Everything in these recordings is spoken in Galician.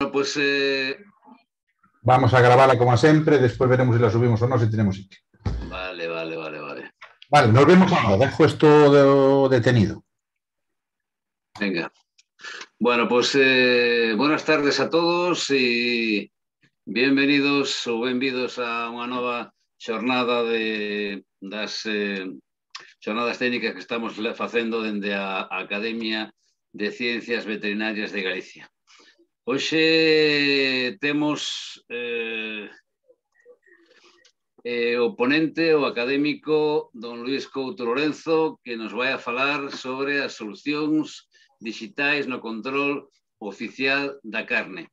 Bueno, pues. Eh, Vamos a grabarla como siempre, después veremos si la subimos o no, si tenemos Vale, vale, vale, vale. Vale, nos vemos ahora, dejo esto detenido. Venga. Bueno, pues eh, buenas tardes a todos y bienvenidos o bienvenidos a una nueva jornada de, las eh, jornadas técnicas que estamos haciendo desde la Academia de Ciencias Veterinarias de Galicia. Hoxe temos eh, eh, o ponente, o académico, don Luis Couto Lorenzo, que nos vai a falar sobre as solucións digitais no control oficial da carne.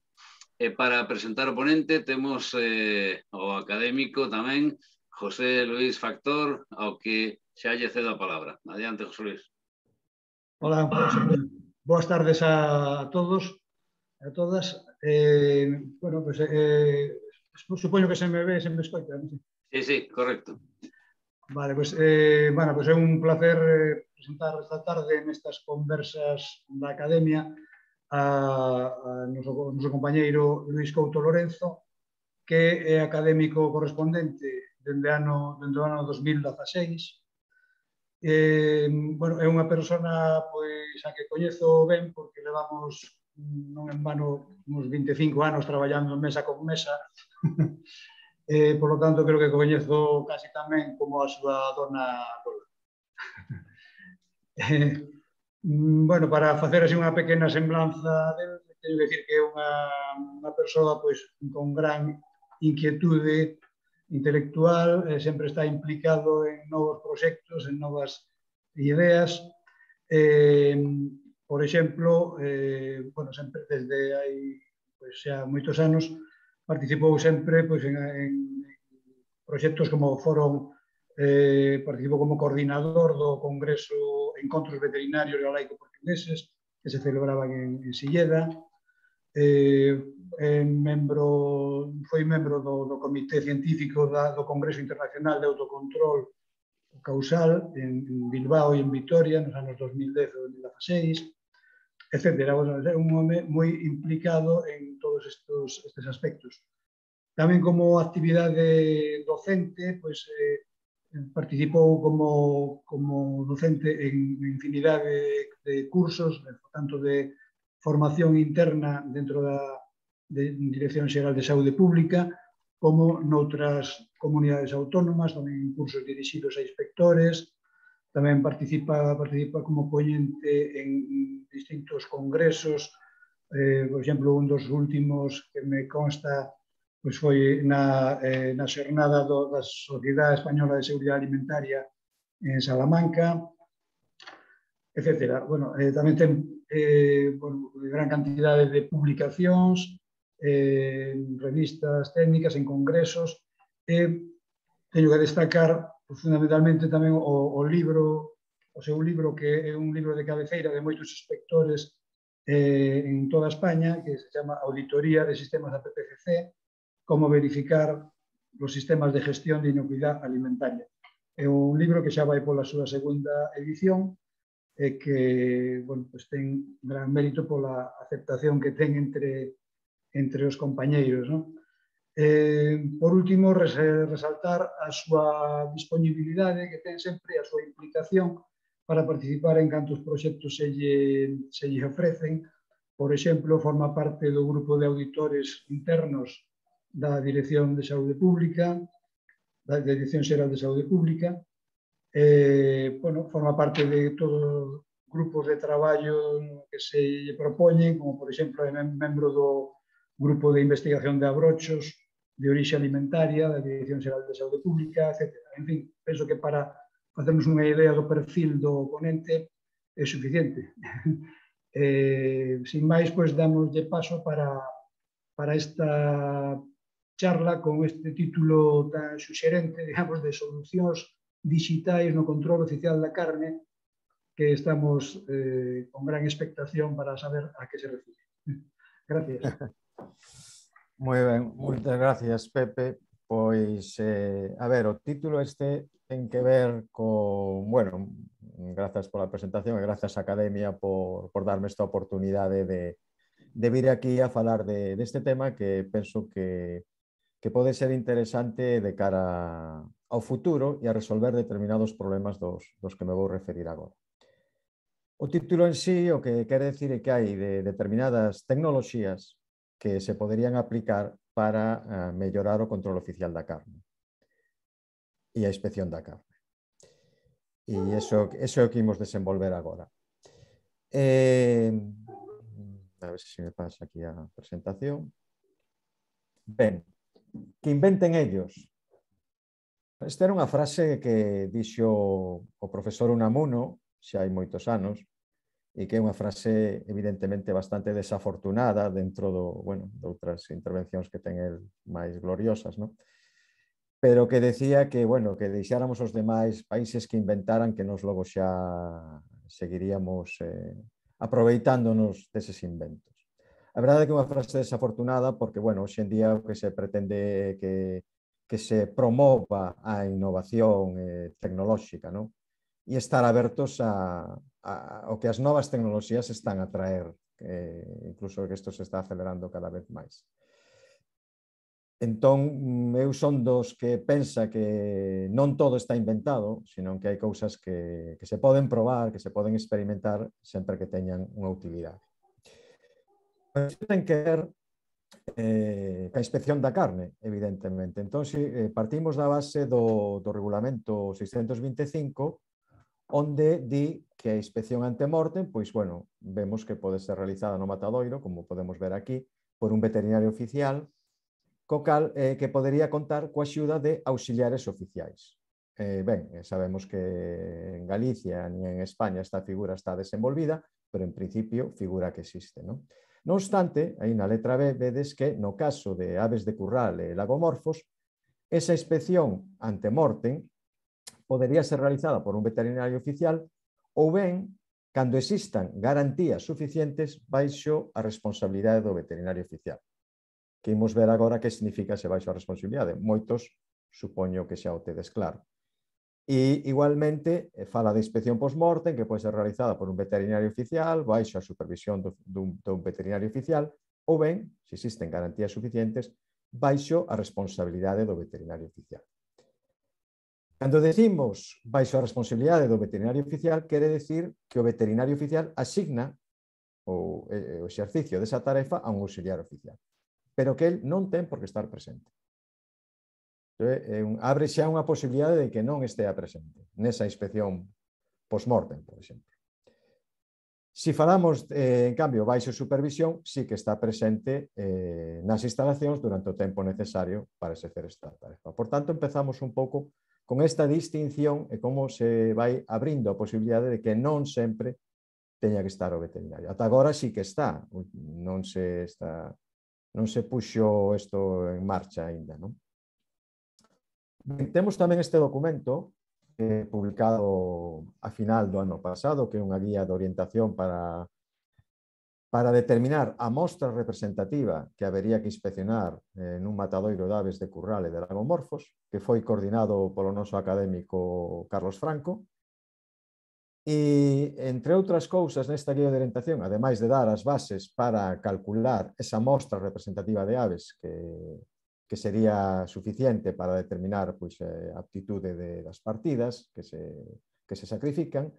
E para presentar o ponente temos eh, o académico tamén, José Luis Factor, ao que xa lle cedo a palabra. Adiante, José Luis. Hola, boas tardes a todos a todas. Eh, bueno, pues eh, supoño que se me ve, se me escoita, non? Sí, sí, correcto. Vale, pues, eh, bueno, pues é un placer eh, presentar esta tarde nestas conversas da Academia a, a noso, noso compañeiro Luis Couto Lorenzo, que é académico correspondente dende, ano, dende ano 2016, eh, bueno, é unha persona pois a que coñezo ben porque levamos non en vano uns 25 anos traballando mesa con mesa eh, por lo tanto creo que coñezo casi tamén como a súa dona Lola eh, bueno, para facer así unha pequena semblanza del, teño que dicir que é unha, unha persoa pois, con gran inquietude intelectual, eh, sempre está implicado en novos proxectos, en novas ideas, eh, Por exemplo, eh, bueno, sempre desde hai pois, xa moitos anos participou sempre pois, en, en proxectos como foron eh, participou como coordinador do Congreso Encontros Veterinarios Galaico Portugueses que se celebraban en, en Silleda eh, eh, membro, foi membro do, do Comité Científico da, do Congreso Internacional de Autocontrol Causal en, en Bilbao e en Vitoria nos anos 2010 e 2016 etcétera. es un hombre muy implicado en todos estos, aspectos. También como actividad de docente, pues, eh, como, como docente en infinidad de, cursos, tanto de formación interna dentro de de Dirección General de Saúde Pública, como en otras comunidades autónomas, también en cursos dirigidos a inspectores, también participa, participa como ponente en distintos congresos, eh, Por por uno de los últimos que me consta pues fue na, eh, na la do, Española de Seguridad Alimentaria en Salamanca, etc. Bueno, eh, eh gran cantidad de publicaciones eh, en revistas técnicas, en congresos, Tengo que destacar pues, fundamentalmente tamén o, o libro, o seu libro que é un libro de cabeceira de moitos inspectores eh, en toda España, que se chama Auditoría de Sistemas da PPCC, como verificar os sistemas de gestión de inocuidade alimentaria. É un libro que xa vai pola súa segunda edición, e que bueno, pues ten gran mérito pola aceptación que ten entre, entre os compañeiros. Non? Eh, por último, resaltar a súa disponibilidade que ten sempre a súa implicación para participar en cantos proxectos se lle, se lle ofrecen. Por exemplo, forma parte do grupo de auditores internos da Dirección de Saúde Pública, da Dirección Xeral de Saúde Pública. Eh, bueno, forma parte de todos os grupos de traballo que se lle propoñen, como por exemplo é membro do grupo de investigación de abrochos de orixe alimentaria, da Dirección Xeral de Saúde Pública, etc. En fin, penso que para facernos unha idea do perfil do ponente é suficiente. eh, sin máis, pois, damoslle paso para, para esta charla con este título tan suxerente, digamos, de solucións digitais no control oficial da carne, que estamos eh, con gran expectación para saber a que se refiere. Gracias. Moi ben, moitas gracias, Pepe. Pois, eh, a ver, o título este ten que ver co, bueno, grazas pola presentación e grazas á Academia por, por darme esta oportunidade de, de vir aquí a falar de, deste de tema que penso que, que pode ser interesante de cara ao futuro e a resolver determinados problemas dos, dos que me vou referir agora. O título en sí o que quere decir é que hai de determinadas tecnoloxías que se poderían aplicar para eh, mellorar o control oficial da carne e a inspección da carne. E iso, iso é o que imos desenvolver agora. Eh, a ver se me pasa aquí a presentación. Ben, que inventen ellos. Esta era unha frase que dixo o profesor Unamuno, xa hai moitos anos, e que é unha frase evidentemente bastante desafortunada dentro do, bueno, de outras intervencións que ten el máis gloriosas, non? pero que decía que, bueno, que deixáramos os demais países que inventaran que nos logo xa seguiríamos eh, aproveitándonos deses inventos. A verdade é que é unha frase desafortunada porque, bueno, hoxe en día o que se pretende que, que se promova a innovación eh, tecnolóxica, non? e estar abertos a, a, o que as novas tecnoloxías están a traer, eh, incluso que isto se está acelerando cada vez máis. Entón, eu son dos que pensa que non todo está inventado, senón que hai cousas que, que se poden probar, que se poden experimentar sempre que teñan unha utilidade. Mas ten que ver eh, a inspección da carne, evidentemente. Entón, se eh, partimos da base do, do regulamento 625, onde di que a inspección ante morte, pois, bueno, vemos que pode ser realizada no matadoiro, como podemos ver aquí, por un veterinario oficial, co cal eh, que podería contar coa axuda de auxiliares oficiais. Eh, ben, eh, sabemos que en Galicia ni en España esta figura está desenvolvida, pero en principio figura que existe. Non, non obstante, aí na letra B vedes que no caso de aves de curral e lagomorfos, esa inspección ante mortem podería ser realizada por un veterinario oficial ou ben cando existan garantías suficientes baixo a responsabilidade do veterinario oficial. Que imos ver agora que significa ese baixo a responsabilidade. Moitos supoño que xa o tedes claro. E igualmente eh, fala de inspección postmortem que pode ser realizada por un veterinario oficial baixo a supervisión do, dun, dun veterinario oficial ou ben, se existen garantías suficientes, baixo a responsabilidade do veterinario oficial. Cando decimos baixo a responsabilidade do veterinario oficial, quere decir que o veterinario oficial asigna o, o exercicio desa tarefa a un auxiliar oficial, pero que el non ten por que estar presente. Abre xa unha posibilidade de que non estea presente nesa inspección post-mortem, por exemplo. Si falamos, eh, en cambio, baixo supervisión, sí que está presente eh, nas instalacións durante o tempo necesario para exercer esta tarefa. Por tanto, empezamos un pouco con esta distinción e como se vai abrindo a posibilidade de que non sempre teña que estar o veterinario. Ata agora sí que está, non se está non se puxo isto en marcha aínda, non? Ben, temos tamén este documento eh, publicado a final do ano pasado, que é unha guía de orientación para para determinar a mostra representativa que habería que inspeccionar en eh, un matadoiro de aves de Curral e de Lagomorfos, que foi coordinado polo noso académico Carlos Franco, E, entre outras cousas, nesta guía de orientación, ademais de dar as bases para calcular esa mostra representativa de aves que, que sería suficiente para determinar pois, eh, a aptitude de, das partidas que se, que se sacrifican,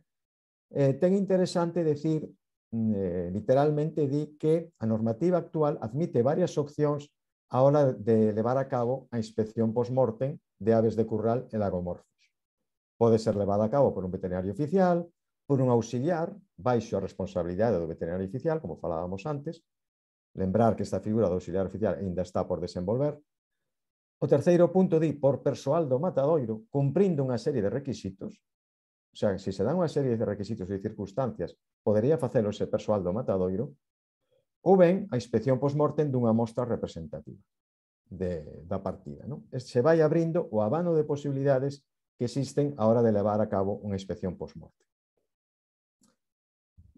eh, ten interesante decir eh, literalmente di que a normativa actual admite varias opcións a hora de levar a cabo a inspección post-mortem de aves de curral e lagomorfos. Pode ser levada a cabo por un veterinario oficial, por un auxiliar, baixo a responsabilidade do veterinario oficial, como falábamos antes, lembrar que esta figura do auxiliar oficial ainda está por desenvolver, O terceiro punto di por persoal do matadoiro cumprindo unha serie de requisitos, o sea, se se dan unha serie de requisitos e circunstancias podería facelo ese persoal do matadoiro, ou ben a inspección post-mortem dunha mostra representativa de, da partida. Non? Se vai abrindo o abano de posibilidades que existen a hora de levar a cabo unha inspección post-mortem.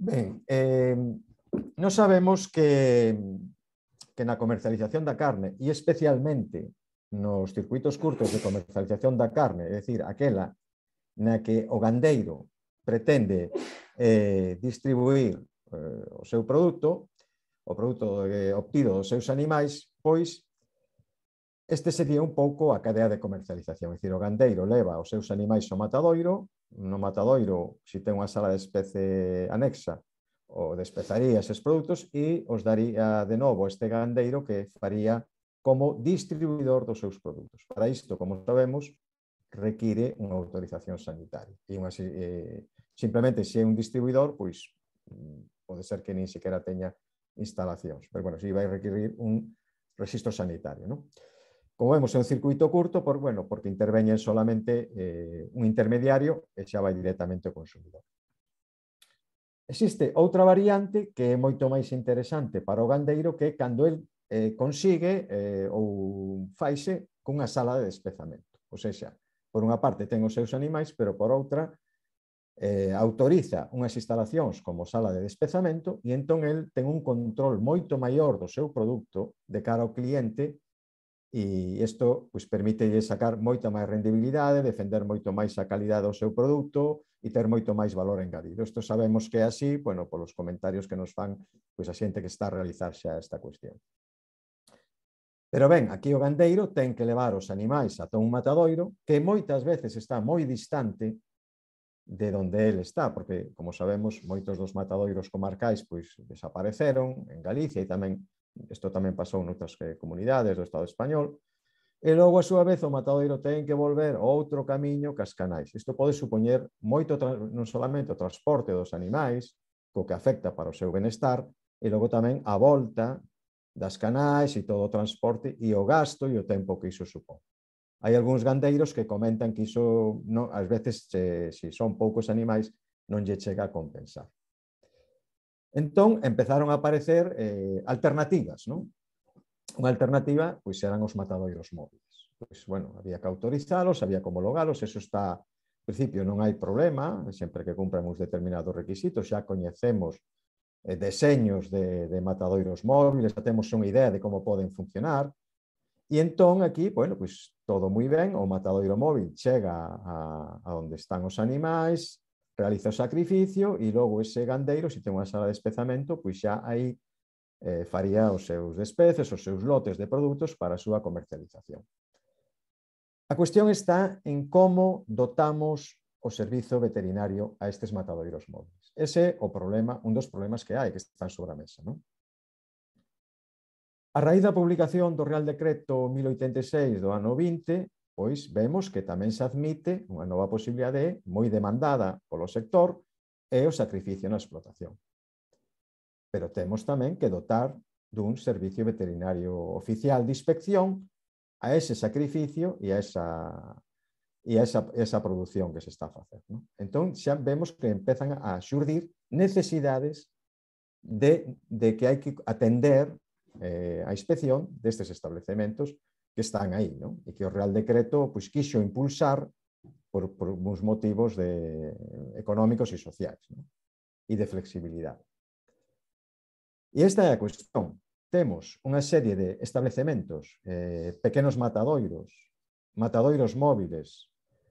Ben, eh, non sabemos que, que na comercialización da carne e especialmente nos circuitos curtos de comercialización da carne, é dicir, aquela na que o gandeiro pretende eh, distribuir eh, o seu produto, o produto eh, obtido dos seus animais, pois este sería un pouco a cadea de comercialización. É Dicir, o gandeiro leva os seus animais ao matadoiro, no matadoiro, se ten unha sala de especie anexa, o despezaría eses produtos e os daría de novo este gandeiro que faría como distribuidor dos seus produtos. Para isto, como sabemos, require unha autorización sanitaria e unha, eh, Simplemente, se é un distribuidor, pois mm, pode ser que nin sequera teña instalacións. Pero, bueno, si vai requerir un registro sanitario. Non? Como vemos, é un circuito curto, por, bueno, porque interveñen solamente eh, un intermediario e xa vai directamente ao consumidor. Existe outra variante que é moito máis interesante para o gandeiro que é cando el eh, consigue eh, ou faise cunha sala de despezamento. Ou seja, por unha parte ten os seus animais, pero por outra eh, autoriza unhas instalacións como sala de despezamento e entón el ten un control moito maior do seu produto de cara ao cliente e isto pois, permite sacar moita máis rendibilidade, defender moito máis a calidade do seu produto e ter moito máis valor engadido. Isto sabemos que é así, bueno, polos comentarios que nos fan pois, a xente que está a realizar xa esta cuestión. Pero ben, aquí o gandeiro ten que levar os animais ata un matadoiro que moitas veces está moi distante de donde el está, porque, como sabemos, moitos dos matadoiros comarcais pois desapareceron en Galicia e tamén isto tamén pasou noutras eh, comunidades do Estado español, e logo, a súa vez, o matadoiro ten que volver outro camiño que as canais. Isto pode supoñer moito, non solamente o transporte dos animais, co que afecta para o seu benestar, e logo tamén a volta das canais e todo o transporte e o gasto e o tempo que iso supón hai algúns gandeiros que comentan que iso no, ás veces se, se son poucos animais non lle chega a compensar. Entón empezaron a aparecer eh, alternativas, non? Unha alternativa pois eran os matadoiros móviles. Pois bueno, había que autorizalos, había que homologalos, eso está en principio non hai problema, sempre que cumpran uns determinados requisitos, xa coñecemos eh, deseños de, de matadoiros móviles, xa temos unha idea de como poden funcionar, E entón aquí, bueno, pois todo moi ben, o matadoiro móvil chega a, a onde están os animais, realiza o sacrificio e logo ese gandeiro, se ten unha sala de espezamento, pois xa aí eh, faría os seus despeces, os seus lotes de produtos para a súa comercialización. A cuestión está en como dotamos o servizo veterinario a estes matadoiros móviles. Ese é o problema, un dos problemas que hai que están sobre a mesa. Non? A raíz da publicación do Real Decreto 1086 do ano 20, pois vemos que tamén se admite unha nova posibilidade moi demandada polo sector e o sacrificio na explotación. Pero temos tamén que dotar dun servicio veterinario oficial de inspección a ese sacrificio e a esa e a esa, esa produción que se está a facer. Non? Entón, xa vemos que empezan a xurdir necesidades de, de que hai que atender eh, a inspección destes establecementos que están aí, non? e que o Real Decreto pois, quixo impulsar por, por uns motivos de, económicos e sociais non? e de flexibilidade. E esta é a cuestión. Temos unha serie de establecementos, eh, pequenos matadoiros, matadoiros móviles,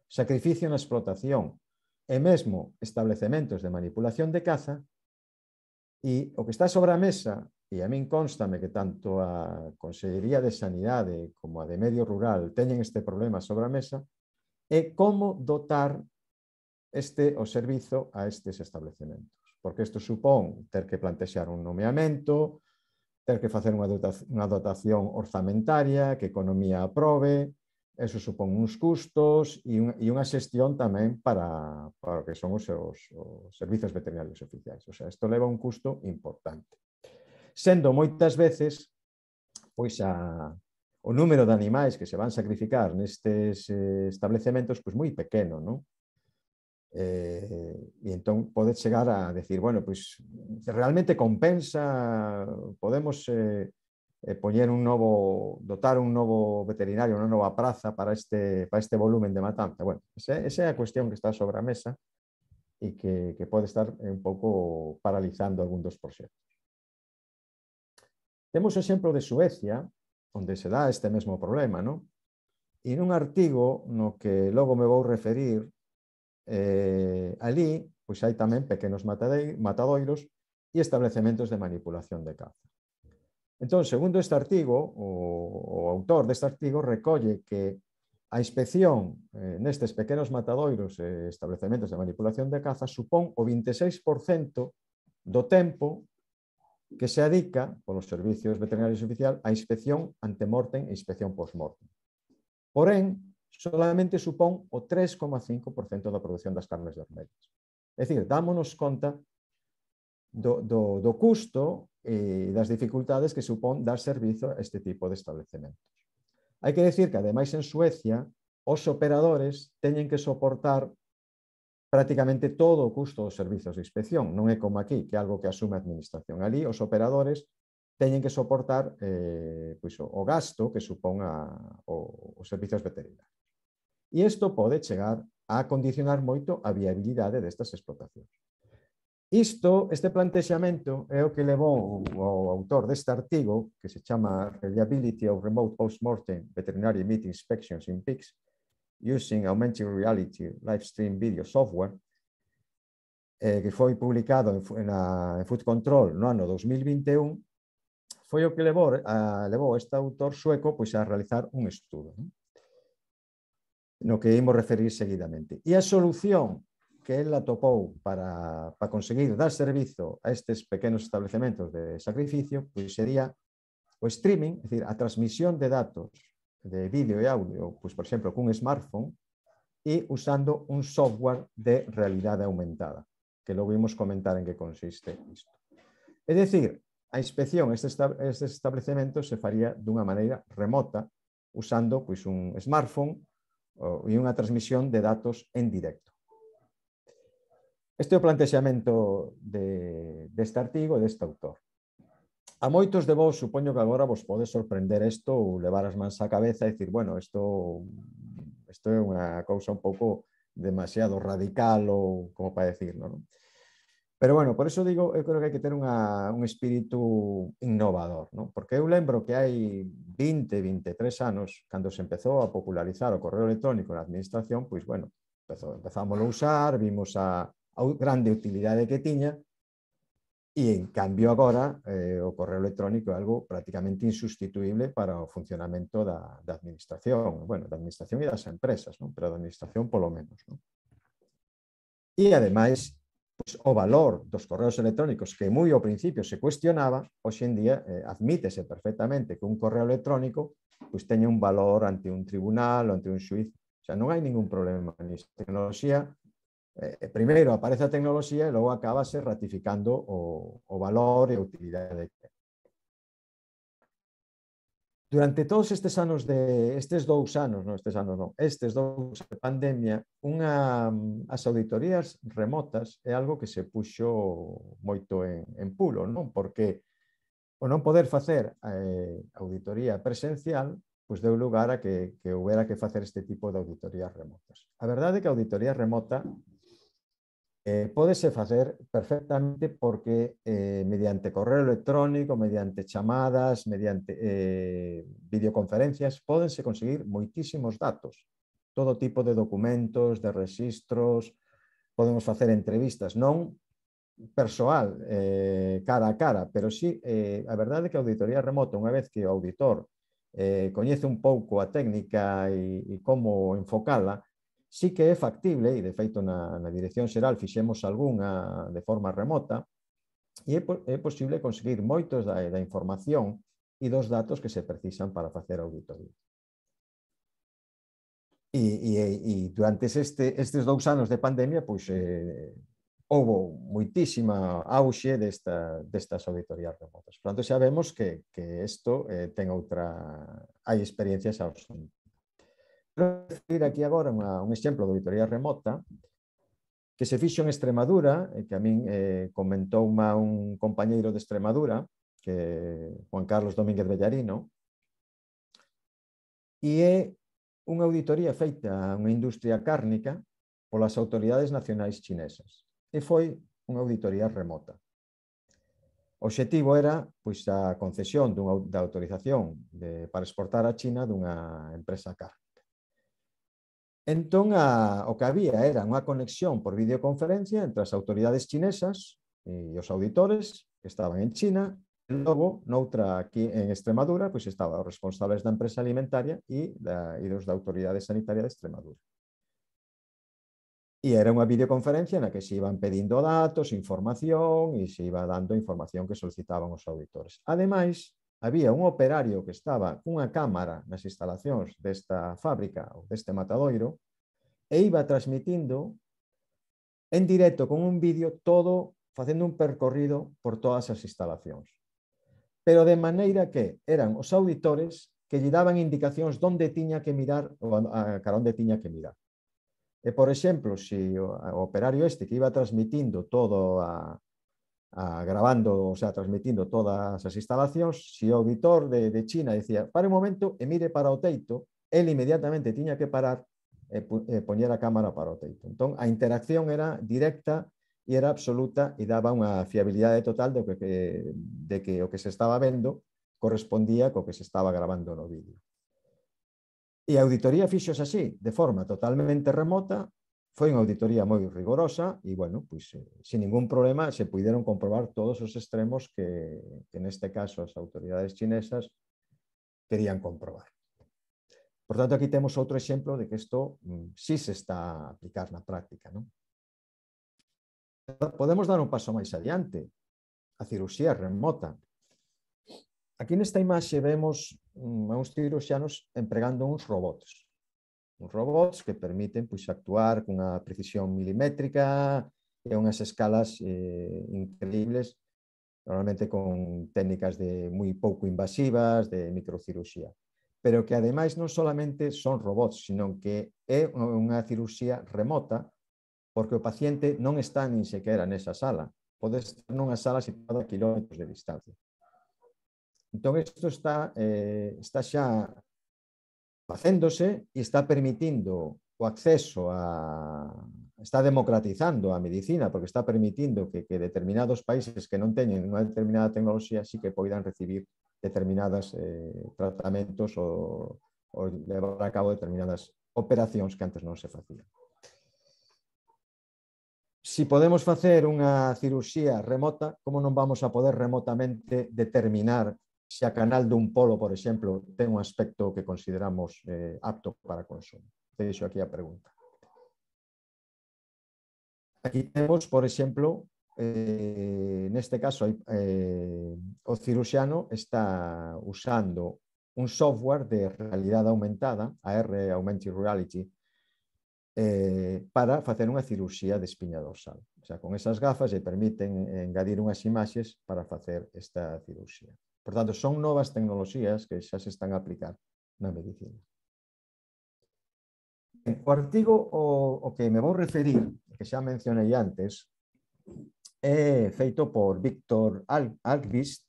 sacrificio na explotación e mesmo establecementos de manipulación de caza e o que está sobre a mesa E a min constame que tanto a Consellería de Sanidade como a de Medio Rural teñen este problema sobre a mesa é como dotar este o servizo a estes establecementos. Porque isto supón ter que plantexar un nomeamento, ter que facer unha dotación, orzamentaria que a economía aprobe, eso supón uns custos e, e unha xestión tamén para, para o que son os, os, os servizos veterinarios oficiais. O sea, isto leva un custo importante. Siendo muchas veces pois a, o número de animales que se van a sacrificar en estos eh, establecimientos, pois moi pequeno, non? Eh, e entón pode a decir, bueno, pues, realmente compensa, podemos eh, eh un novo, dotar un nuevo veterinario, una nueva praza para este, para este volumen de matanza. Bueno, esa, es la cuestión que está sobre a mesa y e que, puede estar un poco paralizando algún dos proxectos. Temos o exemplo de Suecia, onde se dá este mesmo problema, non? E nun artigo no que logo me vou referir, eh, ali pois hai tamén pequenos matadoiros e establecementos de manipulación de caza. Entón, segundo este artigo, o, o autor deste artigo recolle que a inspección eh, nestes pequenos matadoiros e eh, establecementos de manipulación de caza supón o 26% do tempo que se adica, polos servicios veterinarios oficial, a inspección antemortem e inspección postmortem. Porén, solamente supón o 3,5% da produción das carnes vermelhas. É dicir, dámonos conta do, do, do custo e eh, das dificultades que supón dar servizo a este tipo de establecementos. Hai que decir que, ademais, en Suecia, os operadores teñen que soportar prácticamente todo o custo dos servizos de inspección. Non é como aquí, que é algo que asume a administración. Ali os operadores teñen que soportar eh, pois, o gasto que supón a, o, os servizos veterinarios. E isto pode chegar a condicionar moito a viabilidade destas explotacións. Isto, este plantexamento, é o que levou o autor deste artigo, que se chama Reliability of Remote Post-Mortem Veterinary Meat Inspections in Pigs, using augmented reality live stream video software eh, que foi publicado en, na, en Food Control no ano 2021 foi o que levou, a, levou este autor sueco pois, a realizar un estudo ¿no? no que imos referir seguidamente. E a solución que él atopou para, para conseguir dar servizo a estes pequenos establecementos de sacrificio pois sería o streaming, é dicir, a transmisión de datos de vídeo y audio, pues por ejemplo con un smartphone y usando un software de realidad aumentada, que lo vimos comentar en qué consiste esto. Es decir, a inspección este, este establecimiento se faría una manera remota usando pois, pues, un smartphone y una transmisión de datos en directo. Este es el planteamiento de, este artículo de este autor. A moitos de vos supoño que agora vos pode sorprender isto ou levar as mans á cabeza e dicir, bueno, isto, isto é unha cousa un pouco demasiado radical ou como para decirlo, non? Pero bueno, por eso digo, eu creo que hai que ter unha, un espírito innovador, non? porque eu lembro que hai 20, 23 anos, cando se empezou a popularizar o correo electrónico na administración, pois bueno, empezamos a usar, vimos a, a grande utilidade que tiña, Y en cambio agora eh, o correo electrónico é algo prácticamente insustituible para o funcionamento da, da administración, bueno, da administración e das empresas, non? pero da administración polo menos. Non? E ademais, pues, o valor dos correos electrónicos que moi ao principio se cuestionaba, hoxe en día eh, admítese perfectamente que un correo electrónico pues, teña un valor ante un tribunal ou ante un xuiz. O sea, non hai ningún problema en A tecnoloxía eh, eh primeiro aparece a tecnoloxía e logo acabase ratificando o, o valor e a utilidade que Durante todos estes anos de estes dous anos, non estes anos non, estes dous de pandemia, unha as auditorías remotas é algo que se puxo moito en en pulo, non? Porque o non poder facer eh, auditoría presencial, pois deu lugar a que que houbera que facer este tipo de auditorías remotas. A verdade é que a auditoría remota eh, podese facer perfectamente porque eh, mediante correo electrónico, mediante chamadas, mediante eh, videoconferencias, pódense conseguir moitísimos datos, todo tipo de documentos, de registros, podemos facer entrevistas, non persoal, eh, cara a cara, pero sí, eh, a verdade é que a auditoría remota, unha vez que o auditor eh, coñece un pouco a técnica e, e como enfocala, sí que é factible, e de feito na, na dirección xeral fixemos algunha de forma remota, e é, é posible conseguir moitos da, da información e dos datos que se precisan para facer auditoría. E, e, e durante este, estes dous anos de pandemia, pois, eh, houve moitísima auxe desta, destas auditorías remotas. Portanto, xa vemos que, que isto eh, ten outra... hai experiencias aos recibir aquí agora unha, un exemplo de auditoría remota que se fixo en Extremadura, e que a min eh, comentou má un compañeiro de Extremadura, que Juan Carlos Domínguez Bellarino, e é unha auditoría feita a unha industria cárnica polas autoridades nacionais chinesas. E foi unha auditoría remota. O obxectivo era pois, a concesión dunha, da autorización de, para exportar a China dunha empresa car. Entón, a, o que había era unha conexión por videoconferencia entre as autoridades chinesas e os auditores que estaban en China, e logo, noutra aquí en Extremadura, pois estaba os responsables da empresa alimentaria e, da, e dos da autoridade sanitaria de Extremadura. E era unha videoconferencia na que se iban pedindo datos, información e se iba dando información que solicitaban os auditores. Ademais, había un operario que estaba cunha cámara nas instalacións desta fábrica ou deste matadoiro e iba transmitindo en directo con un vídeo todo facendo un percorrido por todas as instalacións. Pero de maneira que eran os auditores que lle daban indicacións onde tiña que mirar ou a cara onde tiña que mirar. E, por exemplo, se o operario este que iba transmitindo todo a, a, grabando, o sea, transmitindo todas as instalacións, se o auditor de, de China decía, pare un momento e mire para o teito, el inmediatamente tiña que parar e, e poñer a cámara para o teito. Entón, a interacción era directa e era absoluta e daba unha fiabilidade total de que, de que o que se estaba vendo correspondía co que se estaba grabando no vídeo. E a auditoría fixos así, de forma totalmente remota, Foi unha auditoría moi rigorosa e, bueno, pois, eh, sin ningún problema se puideron comprobar todos os extremos que, que neste caso as autoridades chinesas querían comprobar. Por tanto, aquí temos outro exemplo de que isto mm, sí se está a aplicar na práctica. Non? Podemos dar un paso máis adiante, a cirurxía remota. Aquí nesta imaxe vemos mm, a uns ciruxanos empregando uns robots. robots que permiten pues, actuar con una precisión milimétrica y unas escalas eh, increíbles, normalmente con técnicas de muy poco invasivas, de microcirugía. Pero que además no solamente son robots, sino que es una cirugía remota, porque el paciente no está ni siquiera en esa sala. Puede estar una sala situada a kilómetros de distancia. Entonces, esto está, eh, está haciéndose y está permitiendo o acceso a está democratizando a medicina porque está permitiendo que, determinados países que no tienen una determinada tecnología sí que puedan recibir determinados eh, tratamientos o llevar a cabo determinadas operaciones que antes no se hacían. Si podemos hacer una cirugía remota, ¿cómo no vamos a poder remotamente determinar se a canal dun polo, por exemplo, ten un aspecto que consideramos eh, apto para consumo. deixo aquí a pregunta. Aquí temos, por exemplo, eh, neste caso, eh, o ciruxiano está usando un software de realidade aumentada, AR Augmented Reality, eh, para facer unha cirurxía de espiña dorsal. O sea, con esas gafas se permiten engadir unhas imaxes para facer esta cirurxía. Por tanto, son novas tecnoloxías que xa se están a aplicar na medicina. O artigo o, o que me vou referir, que xa mencionei antes, é feito por Víctor Alkvist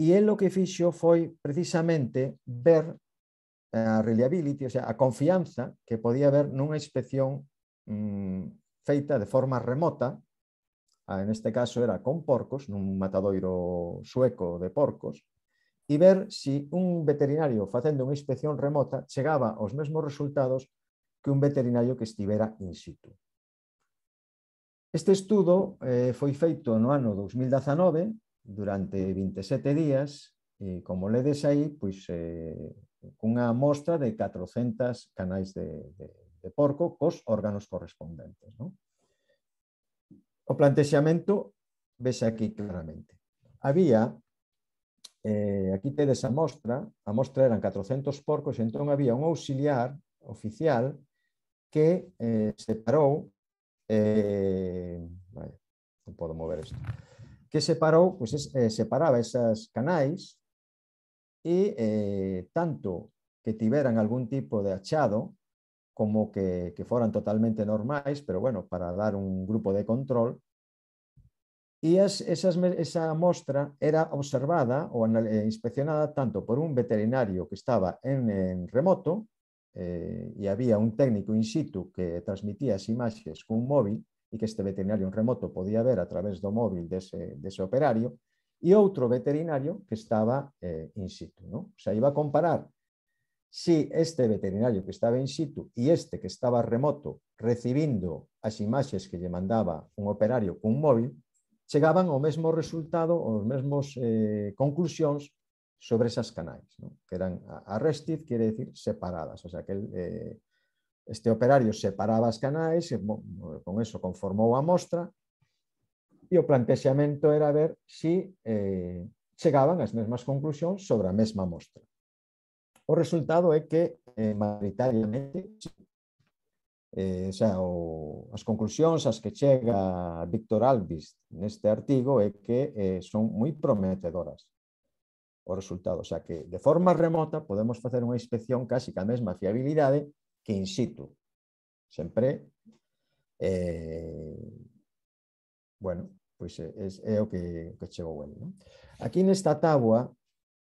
e el o que fixo foi precisamente ver eh, a reliability, o sea, a confianza que podía haber nunha inspección mm, feita de forma remota Ah, en este caso era con porcos, nun matadoiro sueco de porcos, e ver se si un veterinario facendo unha inspección remota chegaba aos mesmos resultados que un veterinario que estivera in situ. Este estudo eh, foi feito no ano 2019 durante 27 días e, como ledes aí, pois, eh, cunha amostra de 400 canais de, de, de porco cos órganos correspondentes. Non? O plantexamento vese aquí claramente. Había, eh, aquí tedes a mostra, a mostra eran 400 porcos, entón había un auxiliar oficial que eh, separou eh, vale, non podo mover isto que separou, pois, es, eh, separaba esas canais e eh, tanto que tiveran algún tipo de achado como que, que foran totalmente normais, pero bueno, para dar un grupo de control, E as, esas, esa mostra era observada ou eh, inspeccionada tanto por un veterinario que estaba en, en remoto eh, e había un técnico in situ que transmitía as imaxes cun móvil e que este veterinario en remoto podía ver a través do móvil dese, dese operario e outro veterinario que estaba eh, in situ. No? O sea, iba a comparar si este veterinario que estaba in situ e este que estaba remoto recibindo as imaxes que lle mandaba un operario cun móvil, chegaban ao mesmo resultado, aos mesmos eh, conclusións sobre esas canais, ¿no? que eran arrested, quiere decir separadas, o sea que el, eh, este operario separaba as canais, con eso conformou a mostra, e o plantexamento era ver si eh, chegaban as mesmas conclusións sobre a mesma mostra. O resultado é que, eh, maioritariamente, eh, xa, o, as conclusións as que chega Víctor Alvis neste artigo é que eh, son moi prometedoras resultado, o xa que de forma remota podemos facer unha inspección casi ca mesma fiabilidade que in situ. Sempre eh, bueno, pois é, é, é o que, que chegou el. ¿no? Aquí nesta tabua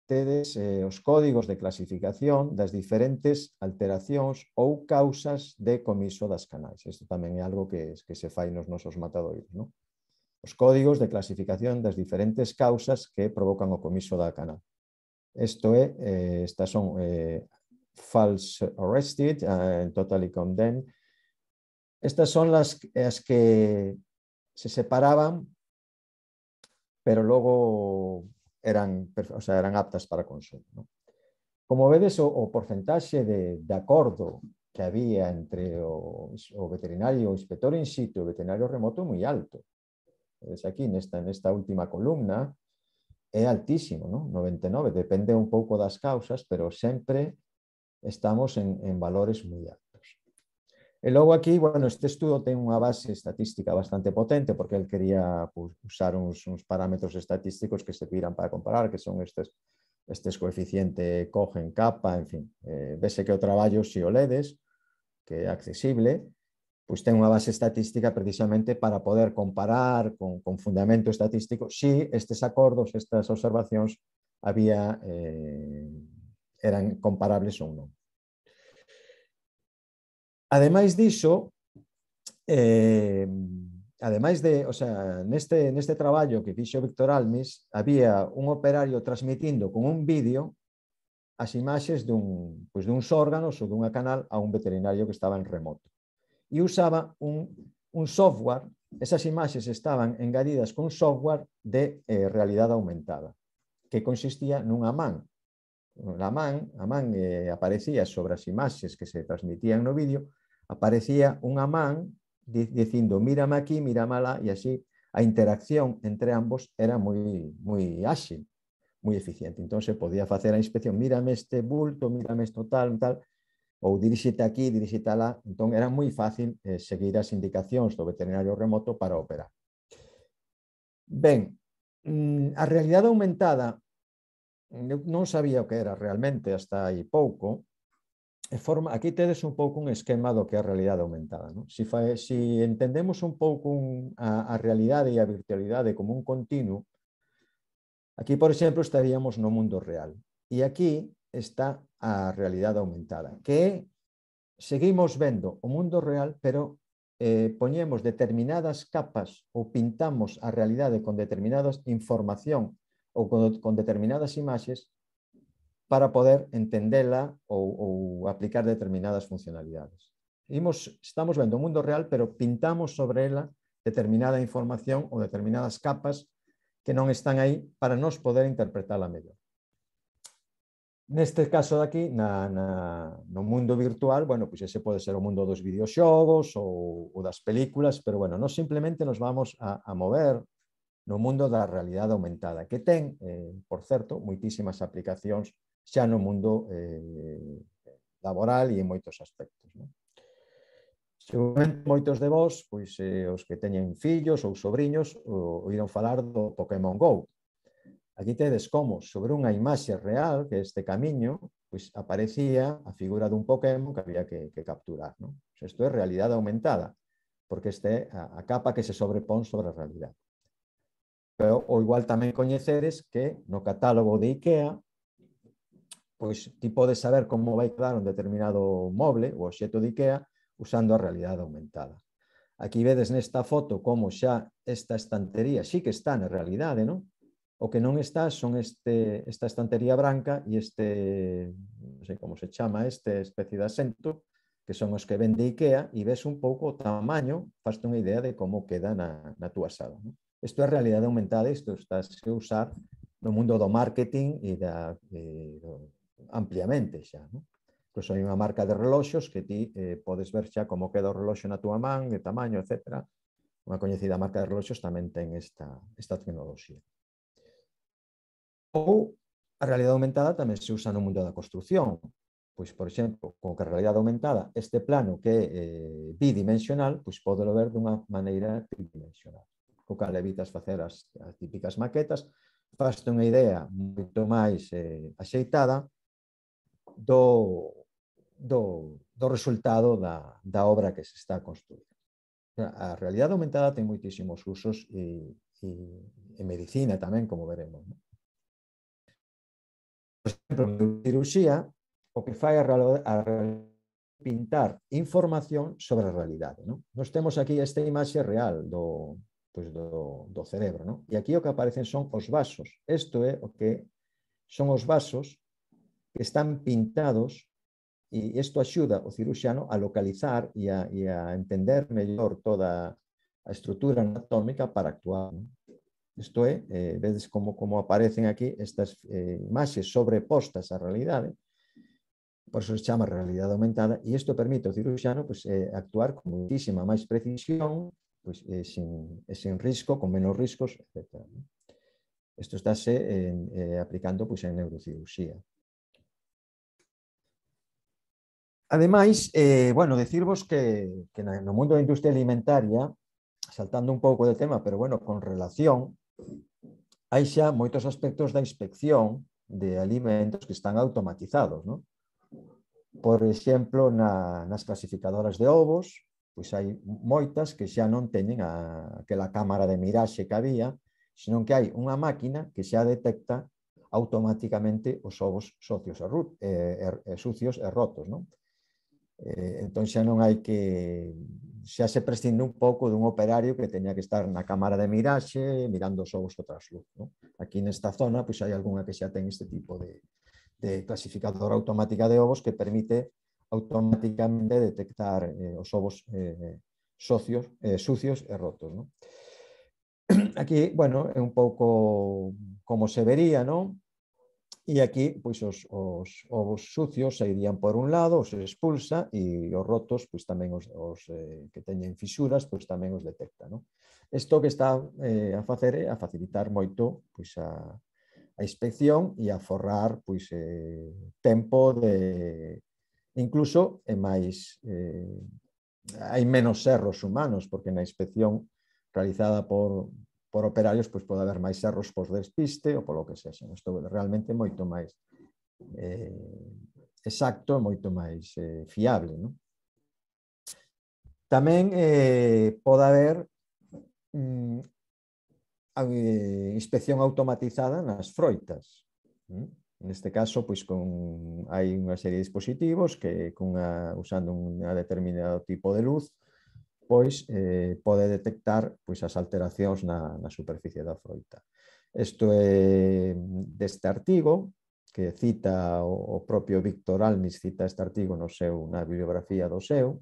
tedes eh, os códigos de clasificación das diferentes alteracións ou causas de comiso das canais. Isto tamén é algo que, que se fai nos nosos matadoiros. No? Os códigos de clasificación das diferentes causas que provocan o comiso da canal. Isto é, eh, estas son eh, false arrested eh, and totally condemned. Estas son las, as que se separaban, pero logo eran, o sea, eran aptas para consumo. Como vedes, o, porcentaje de, de que había entre o, veterinario o inspector in situ y veterinario remoto muy alto. Ves aquí en esta última columna es altísimo, ¿no? 99, depende un poco de las causas, pero siempre estamos en, en valores muy altos. E logo aquí, bueno, este estudo ten unha base estatística bastante potente porque el quería usar uns, uns parámetros estatísticos que serviran para comparar, que son estes estes coeficiente cogen capa, en fin, eh, vese que o traballo si o ledes, que é accesible, pois ten unha base estatística precisamente para poder comparar con, con fundamento estatístico si estes acordos, estas observacións había eh, eran comparables ou non. Ademais diso, eh, ademais de, o sea, neste, neste traballo que fixo Víctor Almis, había un operario transmitindo con un vídeo as imaxes dun, pois duns órganos ou dunha canal a un veterinario que estaba en remoto. E usaba un, un software, esas imaxes estaban engadidas con software de eh, realidade aumentada, que consistía nunha man na man, a man eh, aparecía sobre as imaxes que se transmitían no vídeo, aparecía unha man dicindo mírame aquí, mírame lá, e así a interacción entre ambos era moi, moi áxil, moi eficiente. Entón se podía facer a inspección, mírame este bulto, mírame isto tal, tal, ou diríxete aquí, diríxete lá. Entón era moi fácil eh, seguir as indicacións do veterinario remoto para operar. Ben, mm, a realidade aumentada eu non sabía o que era realmente hasta aí pouco, e forma, aquí tedes un pouco un esquema do que é a realidade aumentada. Non? Si, fa, si entendemos un pouco un, a, a realidade e a virtualidade como un continuo, aquí, por exemplo, estaríamos no mundo real. E aquí está a realidade aumentada, que seguimos vendo o mundo real, pero eh, poñemos determinadas capas ou pintamos a realidade con determinadas información ou con, con determinadas imaxes para poder entendela ou, ou aplicar determinadas funcionalidades. Imos, estamos vendo o mundo real, pero pintamos sobre ela determinada información ou determinadas capas que non están aí para nos poder interpretala mellor. Neste caso daqui, na, na, no mundo virtual, bueno, pois ese pode ser o mundo dos videoxogos ou, ou das películas, pero bueno, non simplemente nos vamos a, a mover no mundo da realidade aumentada, que ten, eh, por certo, moitísimas aplicacións xa no mundo eh, laboral e en moitos aspectos. Non? Seguramente moitos de vós, pois eh, os que teñen fillos ou sobrinhos, oíron falar do Pokémon GO. Aquí tedes como sobre unha imaxe real que este camiño pois aparecía a figura dun Pokémon que había que, que capturar. Non? Isto é realidade aumentada, porque este é a, a capa que se sobrepón sobre a realidade pero, ou igual tamén coñecedes que no catálogo de IKEA pois ti podes saber como vai quedar un determinado moble ou obxecto de IKEA usando a realidade aumentada. Aquí vedes nesta foto como xa esta estantería sí que está na realidade, non? O que non está son este, esta estantería branca e este, non sei como se chama, este especie de asento, que son os que vende IKEA, e ves un pouco o tamaño, faste unha idea de como queda na, na túa sala. Non? Isto é realidade aumentada, isto está a usar no mundo do marketing e da e do, ampliamente xa, non? Pois hai unha marca de reloxos que ti eh, podes ver xa como queda o reloxo na túa man, de tamaño, etc. Unha coñecida marca de reloxos tamén ten esta, esta tecnoloxía. Ou a realidade aumentada tamén se usa no mundo da construción. Pois, por exemplo, con que a realidade aumentada, este plano que é eh, bidimensional, pois podelo ver dunha maneira tridimensional co cal evitas facer as, as típicas maquetas, faste unha idea moito máis eh, axeitada do, do, do resultado da, da obra que se está construindo. A realidade aumentada ten moitísimos usos e, e, e medicina tamén, como veremos. Non? Por exemplo, en cirurxía, o que fai a, a pintar información sobre a realidade. Non? Nos temos aquí esta imaxe real do, pois do, do cerebro. Non? E aquí o que aparecen son os vasos. Isto é o que son os vasos que están pintados e isto axuda o ciruxano a localizar e a, e a entender mellor toda a estrutura anatómica para actuar. Non? Isto é, eh, vedes como, como aparecen aquí estas eh, imaxes sobrepostas á realidade, por eso se chama realidade aumentada, e isto permite ao ciruxano pues, eh, actuar con muitísima máis precisión pois, eh, sin, eh, sin risco, con menos riscos, etc. Isto estáse en, eh, aplicando pois, en neurocirurxía. Ademais, eh, bueno, decirvos que, que no mundo da industria alimentaria, saltando un pouco de tema, pero bueno, con relación, hai xa moitos aspectos da inspección de alimentos que están automatizados, ¿no? Por exemplo, na, nas clasificadoras de ovos, pois hai moitas que xa non teñen a, aquela cámara de miraxe que había, senón que hai unha máquina que xa detecta automáticamente os ovos socios e, rut, e, e, e sucios e rotos. Non? Eh, entón xa non hai que xa se prescinde un pouco dun operario que teña que estar na cámara de miraxe mirando os ovos co luz. Non? Aquí nesta zona pois hai algunha que xa ten este tipo de, de clasificadora automática de ovos que permite automáticamente detectar eh, os ovos eh, socios, eh, sucios e rotos. Non? Aquí, bueno, é un pouco como se vería, non? E aquí, pois, os, os ovos sucios irían por un lado, os expulsa e os rotos, pois, tamén os, os eh, que teñen fisuras, pois, tamén os detecta. Non? Isto que está eh, a facer é a facilitar moito pois, a, a inspección e a forrar pois, eh, tempo de, Incluso é máis eh, hai menos erros humanos, porque na inspección realizada por, por operarios pois pode haber máis erros por pois despiste ou polo que sexa. Isto é realmente moito máis eh, exacto e moito máis eh, fiable. Non? Tamén eh, pode haber mm, a, eh, inspección automatizada nas froitas. Mm? Neste caso, pois con hai unha serie de dispositivos que cunha usando un determinado tipo de luz, pois eh, pode detectar pois as alteracións na na superficie da froita. Isto é deste artigo que cita o, o propio Víctor Almis cita este artigo no seu na bibliografía do seu,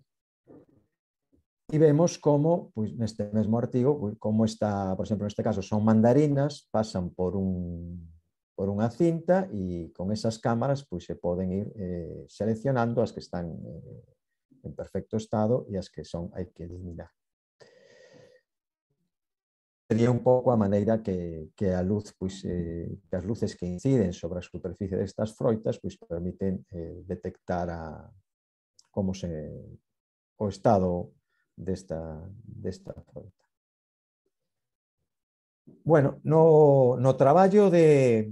e vemos como, pois, neste mesmo artigo, pois, como está, por exemplo, neste caso, son mandarinas, pasan por un por unha cinta e con esas cámaras pois, se poden ir eh, seleccionando as que están eh, en perfecto estado e as que son hai que eliminar. Sería un pouco a maneira que, que a luz, pois, eh, que as luces que inciden sobre a superficie destas froitas pois, permiten eh, detectar a, como se, o estado desta, desta froita. Bueno, no, no traballo de,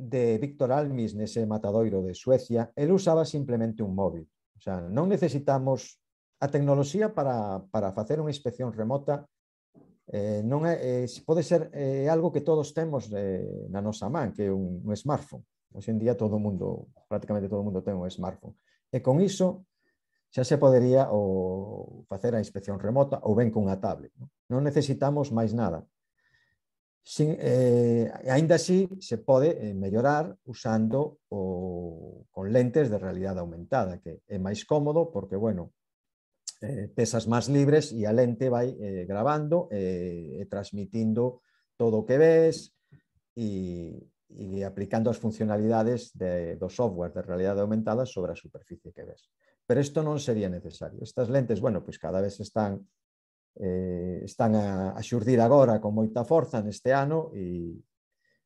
de Víctor Almis nese matadoiro de Suecia, el usaba simplemente un móvil. O sea, non necesitamos a tecnoloxía para, para facer unha inspección remota eh, non é, eh, pode ser eh, algo que todos temos eh, na nosa man, que é un, un smartphone. Hoxe en día todo o mundo, prácticamente todo o mundo ten un smartphone. E con iso xa se podería o facer a inspección remota ou ben con a tablet. Non, non necesitamos máis nada. Sin, eh, ainda así, se pode eh, mellorar usando o, con lentes de realidade aumentada, que é máis cómodo porque, bueno, eh, pesas máis libres e a lente vai eh, grabando eh, e transmitindo todo o que ves e, e aplicando as funcionalidades de, do software de realidade aumentada sobre a superficie que ves. Pero isto non sería necesario. Estas lentes, bueno, pois cada vez están eh, están a, a xurdir agora con moita forza neste ano e,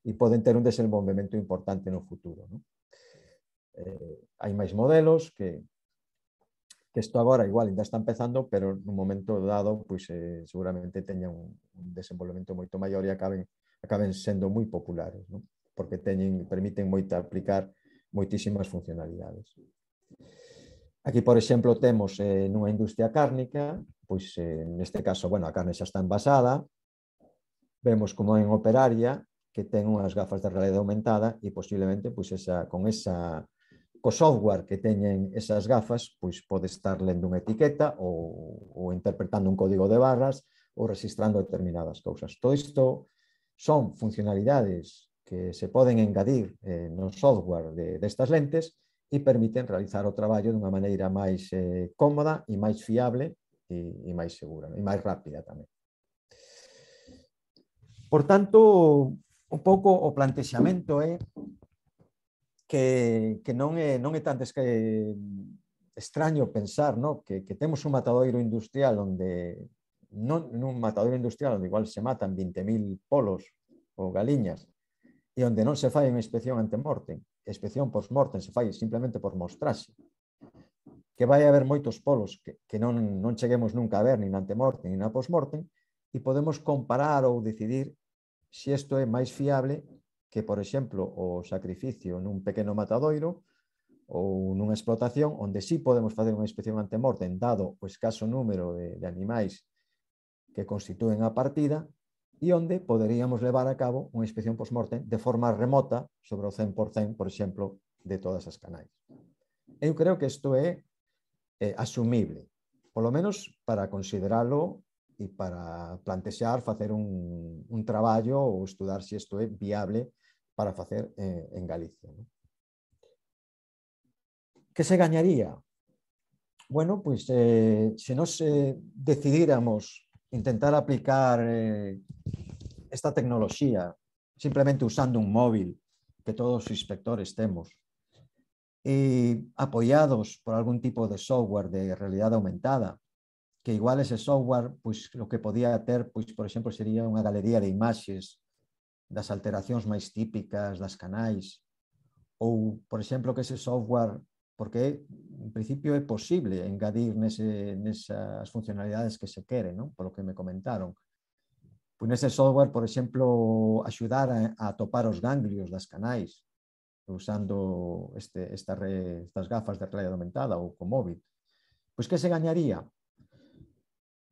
e poden ter un desenvolvemento importante no futuro. Non? Eh, hai máis modelos que, que isto agora igual ainda está empezando, pero nun momento dado pois, eh, seguramente teña un, un desenvolvemento moito maior e acaben, acaben sendo moi populares, non? porque teñen, permiten moita aplicar moitísimas funcionalidades. Aquí, por exemplo, temos eh, nunha industria cárnica pois eh, neste caso, bueno, a carne xa está envasada, vemos como en operaria que ten unhas gafas de realidade aumentada e posiblemente pois esa con esa co software que teñen esas gafas, pois pode estar lendo unha etiqueta ou, ou interpretando un código de barras ou registrando determinadas cousas. Todo isto son funcionalidades que se poden engadir eh, no software de, destas lentes e permiten realizar o traballo dunha maneira máis eh, cómoda e máis fiable e, e máis segura e máis rápida tamén. Por tanto, un pouco o plantexamento é ¿eh? que, que non, é, non é tan desca, extraño pensar no? que, que temos un matadoiro industrial onde non, nun matadoiro industrial onde igual se matan 20.000 polos ou galiñas e onde non se fai unha inspección ante morte, inspección post morte se fai simplemente por mostrarse que vai haber moitos polos que, que non, non cheguemos nunca a ver nin morte nin a posmorte e podemos comparar ou decidir se isto é máis fiable que, por exemplo, o sacrificio nun pequeno matadoiro ou nunha explotación onde sí podemos facer unha inspección en dado o escaso número de, de animais que constituen a partida e onde poderíamos levar a cabo unha inspección post-morte de forma remota sobre o 100%, por exemplo, de todas as canais. Eu creo que isto é Eh, asumible, por lo menos para considerarlo y para plantear, hacer un, trabajo o estudiar si esto es viable para hacer eh, en Galicia. ¿Qué se ganaría? Bueno, pues eh, si nos decidiéramos intentar aplicar esta tecnología simplemente usando un móvil que todos los inspectores tenemos, eh, apoyados por algún tipo de software de realidad aumentada, que igual ese software, pues lo que podía ter, pues, por exemplo, sería unha galería de imaxes das alteracións máis típicas das canais, ou, por exemplo, que ese software, porque en principio é posible engadir nese, nesas funcionalidades que se ¿no? non? polo que me comentaron. Pois nese software, por exemplo, axudar a, a topar os ganglios das canais, usando este, esta re, estas gafas de realidade aumentada ou co móvil. Pois que se gañaría?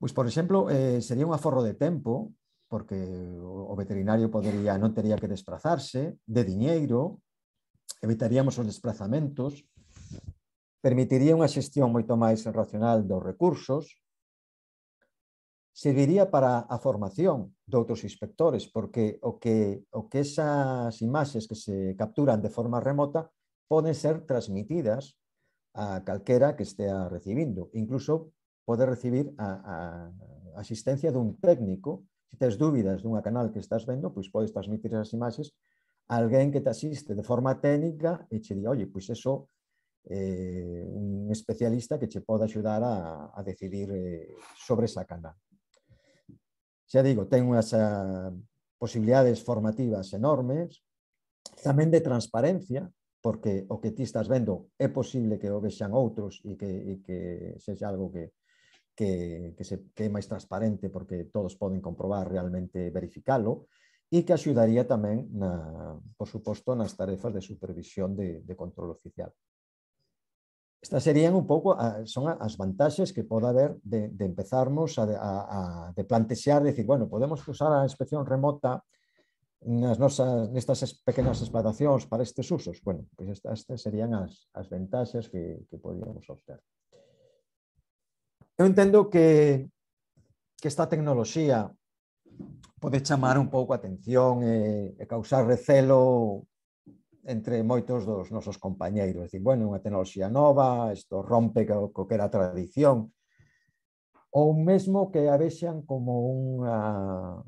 Pois, por exemplo, eh, sería un aforro de tempo, porque o veterinario podería, non teria que desplazarse, de diñeiro, evitaríamos os desplazamentos, permitiría unha xestión moito máis racional dos recursos, serviría para a formación de outros inspectores, porque o que, o que esas imaxes que se capturan de forma remota poden ser transmitidas a calquera que estea recibindo. Incluso pode recibir a, a asistencia dun técnico. Se tens dúbidas dunha canal que estás vendo, pois podes transmitir as imaxes a alguén que te asiste de forma técnica e che di, oye, pois eso eh, un especialista que che pode axudar a, a decidir eh, sobre esa canal xa digo, ten unhas uh, eh, posibilidades formativas enormes, tamén de transparencia, porque o que ti estás vendo é posible que o vexan outros e que, e que sexa algo que, que, que, se, que é máis transparente porque todos poden comprobar realmente verificalo e que axudaría tamén, na, por suposto, nas tarefas de supervisión de, de control oficial. Estas serían un poco, ah, son las ventajas que puede haber de, empezarnos a, a, de plantear decir, bueno, podemos usar la inspección remota en estas pequeñas explotaciones para estos usos? Bueno, pues estas, serían las ventajas que, que podíamos Yo entiendo que, que esta tecnología puede llamar un poco atención e, e causar recelo entre moitos dos nosos compañeiros. Dicen, bueno, unha tecnoloxía nova, isto rompe co, co que era a tradición, ou mesmo que a vexan como unha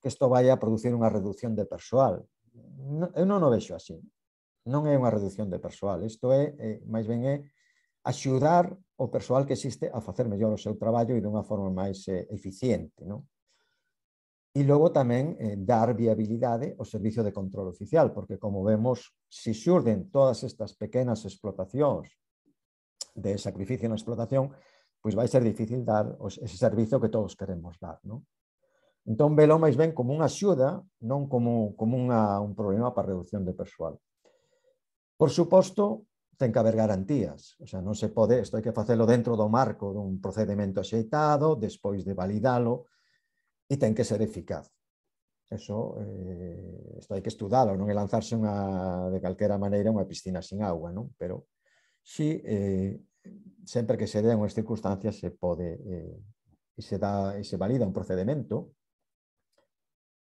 que isto vai a producir unha reducción de persoal. No, eu non o vexo así. Non é unha reducción de persoal. Isto é, é máis ben é axudar o persoal que existe a facer mellor o seu traballo e dunha forma máis eh, eficiente. Non? E logo tamén eh, dar viabilidade ao servicio de control oficial, porque como vemos, se si xurden todas estas pequenas explotacións de sacrificio na explotación, pois vai ser difícil dar ese servicio que todos queremos dar. Non? Entón, velo máis ben como unha axuda, non como, como unha, un problema para a reducción de persoal. Por suposto, ten que haber garantías. O sea, non se pode, isto hai que facelo dentro do marco dun procedimento axeitado, despois de validalo, e ten que ser eficaz. Eso eh, isto hai que estudalo, non é lanzarse unha, de calquera maneira unha piscina sin agua, non? pero si eh, sempre que se den unhas circunstancias se pode eh, e se, dá, e se valida un procedimento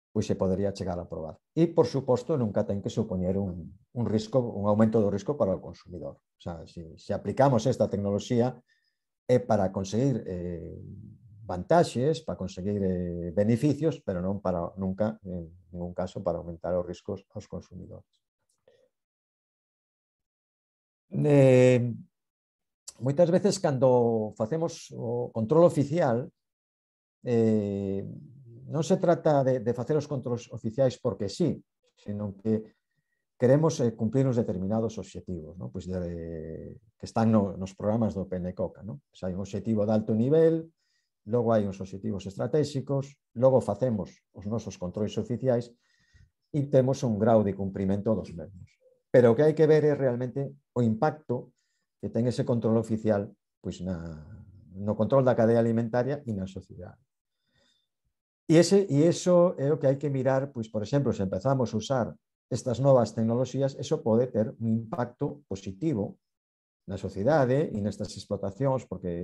pois se podría chegar a aprobar. E, por suposto, nunca ten que supoñer un, un risco, un aumento do risco para o consumidor. O sea, se, se aplicamos esta tecnoloxía é para conseguir eh, vantaxes para conseguir eh, beneficios, pero non para nunca, en ningún caso, para aumentar os riscos aos consumidores. Eh, moitas veces, cando facemos o control oficial, eh, non se trata de, de facer os controles oficiais porque sí, sino que queremos eh, cumplir uns determinados obxectivos, ¿no? pois de, que están no, nos programas do PNCOCA. ¿no? Se pois hai un obxectivo de alto nivel, logo hai uns objetivos estratégicos, logo facemos os nosos controis oficiais e temos un grau de cumprimento dos mesmos. Pero o que hai que ver é realmente o impacto que ten ese control oficial pois na, no control da cadea alimentaria e na sociedade. E, ese, e eso é o que hai que mirar, pois, por exemplo, se empezamos a usar estas novas tecnoloxías, eso pode ter un impacto positivo na sociedade e nestas explotacións, porque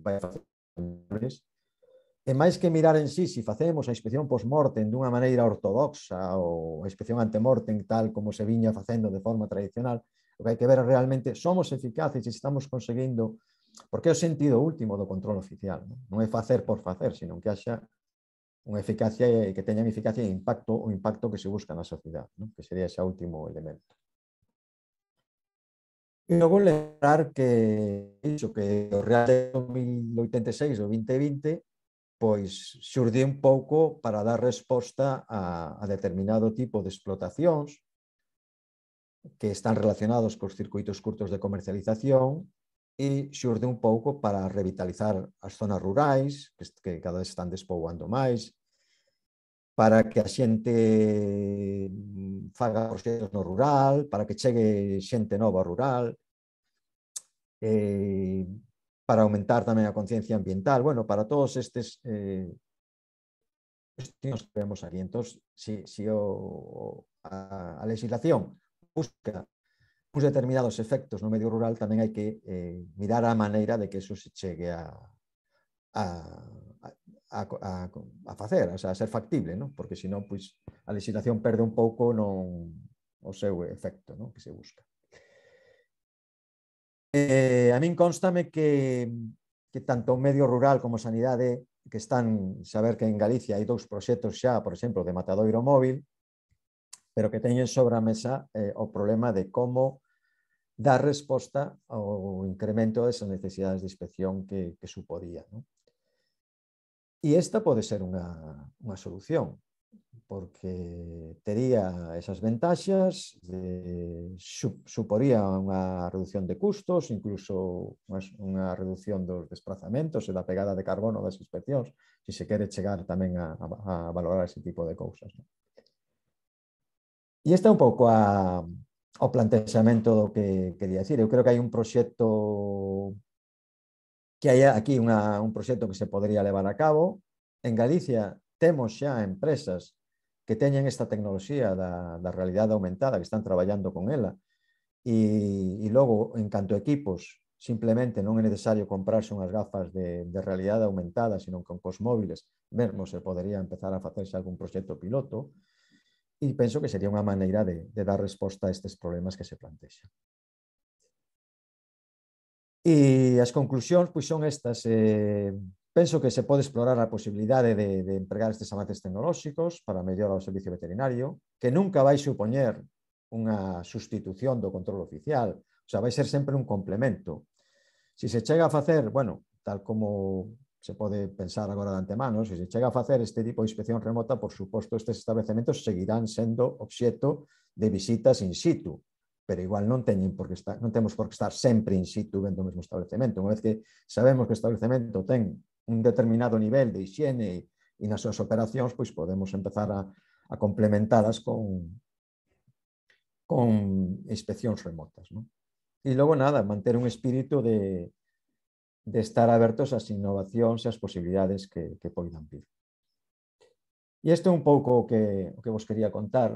vai facer E máis que mirar en sí, se si facemos a inspección post-mortem dunha maneira ortodoxa ou a inspección antemortem tal como se viña facendo de forma tradicional, o que hai que ver realmente somos eficaces e estamos conseguindo porque é o sentido último do control oficial. Non, non é facer por facer, senón que haxa unha eficacia que teñan eficacia e impacto o impacto que se busca na sociedade, non? que sería ese último elemento. E logo lembrar que iso que o Real de 2086 ou 2020 pois xurdiu un pouco para dar resposta a, a determinado tipo de explotacións que están relacionados cos circuitos curtos de comercialización e xurde un pouco para revitalizar as zonas rurais, que, que cada vez están despoboando máis, para que a xente mm, faga proxectos no rural, para que chegue xente nova ao rural eh, para aumentar tamén a conciencia ambiental, bueno, para todos estes eh, cuestións que vemos aquí. Entón, si, si o, a, a legislación busca uns determinados efectos no medio rural, tamén hai que eh, mirar a maneira de que eso se chegue a, a, a, a, a facer, o sea, a ser factible, ¿no? porque senón pois, a legislación perde un pouco non, o seu efecto ¿no? que se busca. Eh, a min constame que, que tanto o medio rural como sanidade que están, saber que en Galicia hai dous proxectos xa, por exemplo, de matadoiro móvil, pero que teñen sobre a mesa eh, o problema de como dar resposta ao incremento desas necesidades de inspección que, que supodía. Non? E esta pode ser unha, unha solución porque tería esas ventaxas, de, suporía unha reducción de custos, incluso unha reducción dos desplazamentos e da pegada de carbono das inspeccións, se se quere chegar tamén a, a valorar ese tipo de cousas. Non? E este é un pouco a, o plantexamento do que quería decir. Eu creo que hai un proxecto que hai aquí unha, un proxecto que se podría levar a cabo. En Galicia temos xa empresas que teñen esta tecnoloxía da, da realidade aumentada, que están traballando con ela, e, e logo, en canto a equipos, simplemente non é necesario comprarse unhas gafas de, de realidade aumentada, sino con cos móviles, mesmo se podería empezar a facerse algún proxecto piloto, e penso que sería unha maneira de, de dar resposta a estes problemas que se plantexan. E as conclusións pois son estas. Eh, Penso que se pode explorar a posibilidade de, de empregar estes avances tecnolóxicos para mellorar o servicio veterinario, que nunca vai supoñer unha sustitución do control oficial, o sea, vai ser sempre un complemento. Se se chega a facer, bueno, tal como se pode pensar agora de antemano, se se chega a facer este tipo de inspección remota, por suposto, estes establecementos seguirán sendo obxeto de visitas in situ, pero igual non teñen por que estar, non temos por que estar sempre in situ vendo o mesmo establecemento. Unha vez que sabemos que o establecemento ten un determinado nivel de higiene e, e nas súas operacións, pois podemos empezar a, a complementalas con, con inspeccións remotas. Non? E logo nada, manter un espírito de, de estar abertos ás innovacións e ás posibilidades que, que poidan vir. E isto é un pouco o que, o que vos quería contar.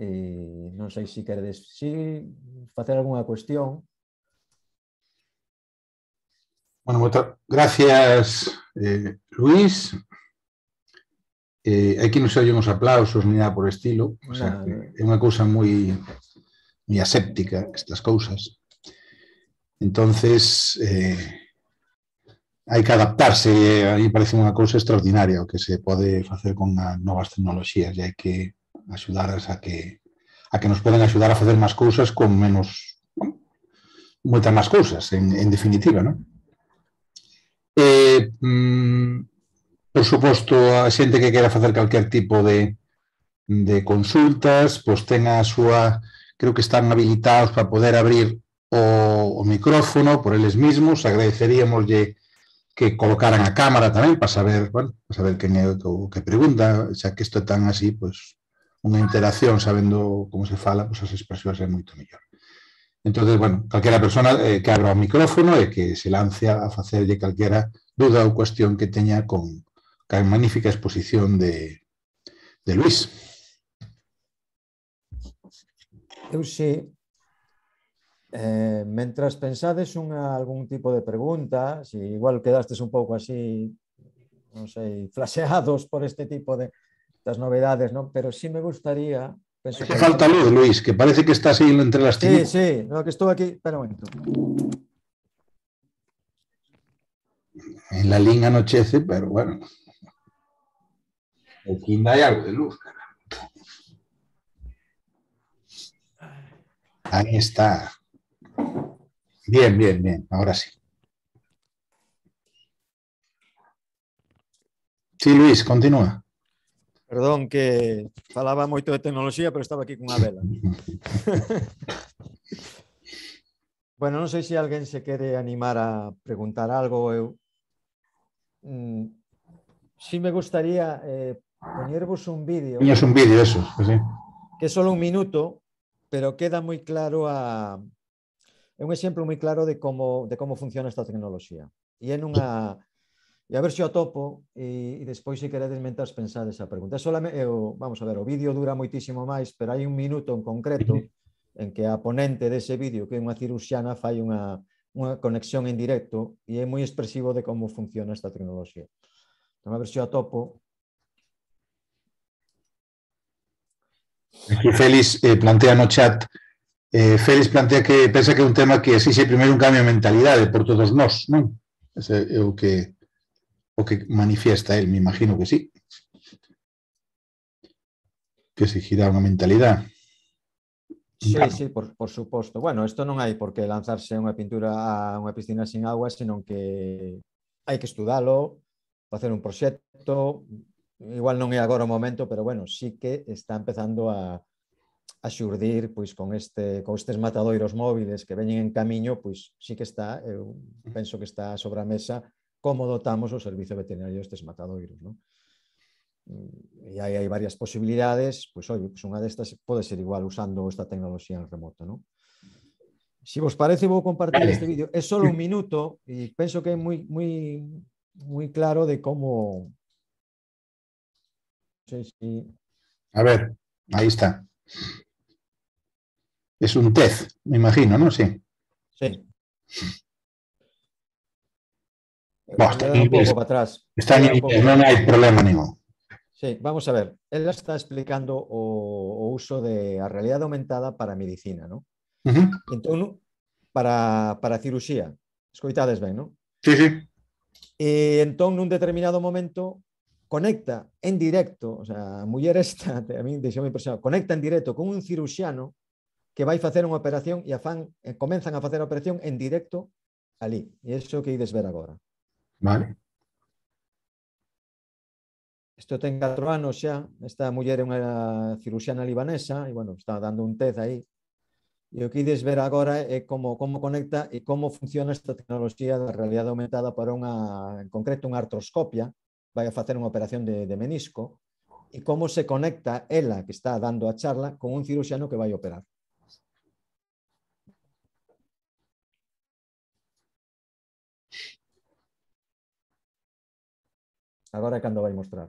E eh, non sei se queredes si facer algunha cuestión. Bueno, gracias, eh, Luis. Eh, aquí no se oyen unos aplausos ni nada por estilo, o sea, es una cosa muy aséptica estas cosas. Entonces, eh, hay que adaptarse, a mí me parece una cosa extraordinaria lo que se puede hacer con nuevas tecnologías. tecnologías. Hay que ayudar a que a que nos puedan ayudar a hacer más cosas con menos Muestran más cosas, en, definitiva, ¿no? Eh, mm, por suposto, a xente que quera facer calquer tipo de, de consultas, pois ten a súa, creo que están habilitados para poder abrir o, o micrófono por eles mismos, agradeceríamoslle que colocaran a cámara tamén para saber, bueno, para saber quen é o que pregunta, xa que isto é tan así, pois unha interacción sabendo como se fala, pois as expresións é moito mellor. Entonces, bueno, calquera persona eh, que abra o micrófono e que se lance a facerlle calquera duda ou cuestión que teña con a magnífica exposición de, de Luis. Eu si, eh, mentras pensades unha, algún tipo de pregunta, si igual quedastes un pouco así, non sei, flaseados por este tipo de das novedades, non? pero si me gustaría Falta luz, Luis, que parece que está ahí entre las tiendas Sí, sí, lo que estuvo aquí. Espera un momento. En la línea anochece, pero bueno. En fin hay algo de luz, caramba. Ahí está. Bien, bien, bien. Ahora sí. Sí, Luis, continúa. Perdón que hablaba moito de tecnología, pero estaba aquí con una vela. bueno, no sé si alguien se quiere animar a preguntar algo. Sí mm, si me gustaría eh, un vídeo. Es un vídeo, eso. Que es solo un minuto, pero queda muy claro a... un ejemplo muy claro de cómo de como funciona esta tecnología. Y e en una... E a ver se o atopo e, e despois se queredes mentas pensades a pregunta. É solamente, eu, vamos a ver, o vídeo dura moitísimo máis, pero hai un minuto en concreto en que a ponente dese vídeo, que é unha ciruxiana, fai unha, unha conexión en directo e é moi expresivo de como funciona esta tecnoloxía. Então, a ver se o atopo. Aquí Félix eh, plantea no chat Eh, Félix plantea que pensa que é un tema que exixe primeiro un cambio de mentalidade por todos nós, non? Ese é o que o que manifiesta él, me imagino que sí. Que exigirá unha mentalidade. Sí, claro. sí, por, por suposto. Bueno, isto non hai por que lanzarse unha pintura a unha piscina sin agua, senón que hai que estudalo, facer un proxecto, igual non é agora o momento, pero bueno, sí que está empezando a, a xurdir pois con este con estes matadoiros móviles que veñen en camiño, pois sí que está, eu penso que está sobre a mesa cómo dotamos los servicios veterinarios de estos matadoiros. ¿no? Mm, y ahí hay varias posibilidades, pues hoy pues una de estas puede ser igual usando esta tecnología en remoto. ¿no? Si os parece, voy a compartir este vídeo. Es solo un minuto y pienso que es muy, muy, muy claro de cómo... A ver, ahí está. Es un test me imagino, ¿no? Sí. Sí. Bueno, está, en inglés. Para atrás. está en inglés, non hai problema ningún. Sí, vamos a ver, ela está explicando o, o uso de a realidade aumentada para a medicina, ¿no? Uh -huh. Entón, para, para a escoitades ben, ¿no? Sí, sí. E entón, nun determinado momento, conecta en directo, o sea, a muller esta, a mí deixoume impresionado, conecta en directo con un ciruxiano que vai facer unha operación e afán, eh, comenzan a facer a operación en directo ali. E iso que ides ver agora. Vale. Isto ten 4 anos xa, esta mujer é una cirujana libanesa y e bueno, está dando un test ahí. Y e o que ides ver ahora é como, conecta y e cómo funciona esta tecnología de realidad aumentada para unha, en concreto, una artroscopia, vai a hacer una operación de, menisco, Y cómo se conecta ela, que está dando a charla, con un cirujano que a operar. Ahora que vais a mostrar.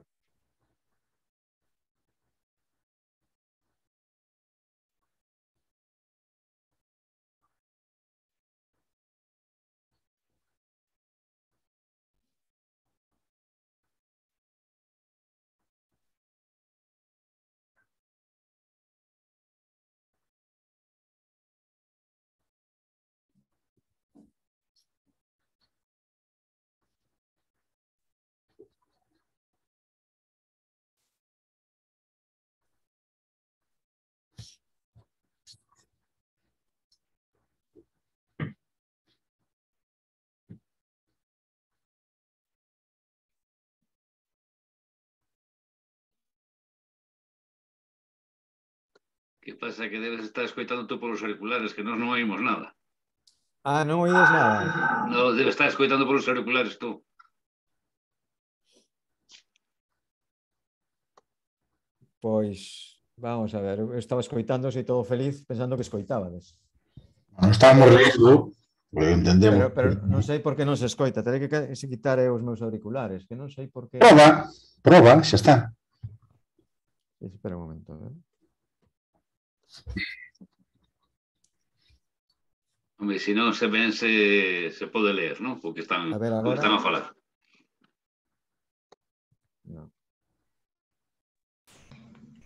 Que pasa que debes estar escoitando tú polos auriculares, que nós non oímos nada. Ah, non oídes nada? No, debes estar escoitando polos auriculares tú. Pois, vamos a ver, eu estaba escoitando e todo feliz pensando que escoitábades. Non estábamos rindo, Porque entendemos. Pero, pero non sei por que non se escoita, terei que quitar eu os meus auriculares, que non sei por que... Proba, proba, xa está. Espera un momento, eh? Hombre, se non se ven, se, se pode ler, non? Porque están a, ver, agora... están a falar. No.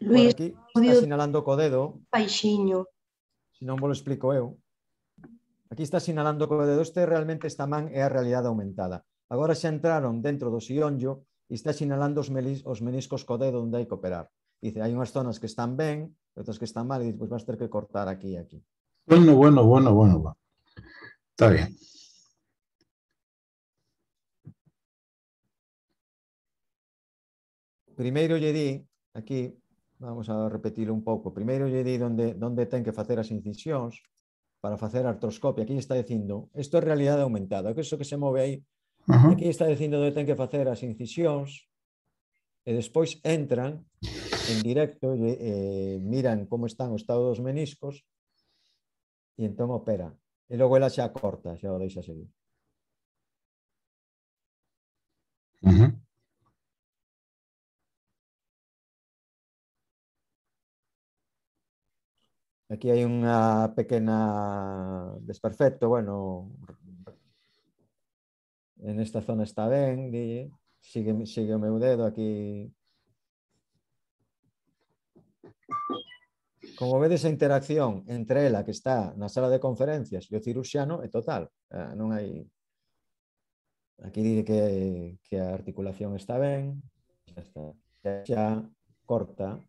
Luis, aquí está sinalando co dedo. Paixiño. Se non vos lo explico eu. Aquí está sinalando co dedo. Este realmente esta man é a realidade aumentada. Agora xa entraron dentro do sionllo e está sinalando os, os meniscos co dedo onde hai que operar. Dice, hai unhas zonas que están ben, otras que están mal y después pues vas a tener que cortar aquí y aquí. Bueno, bueno, bueno, bueno. Está bien. ...primero lle di, aquí, vamos a repetir un poco... ...primero lle di donde ten que hacer las incisiones... para hacer artroscopia. Aquí está diciendo... ...esto es realidad aumentada, que iso que se mueve ahí... aquí está diciendo dónde ten que hacer las incisiones... ...y e después entran en directo, eh, miran cómo están los estados dos meniscos entonces opera. Y luego logo se acorta. corta, xa o deixa seguir. Aquí hay una pequeña desperfecto, bueno, en esta zona está bien sigue, sigue o dedo aquí Como vedes, a interacción entre ela que está na sala de conferencias e o ciruxiano é total. Eh, non hai... Aquí di que, que a articulación está ben, xa está xa corta,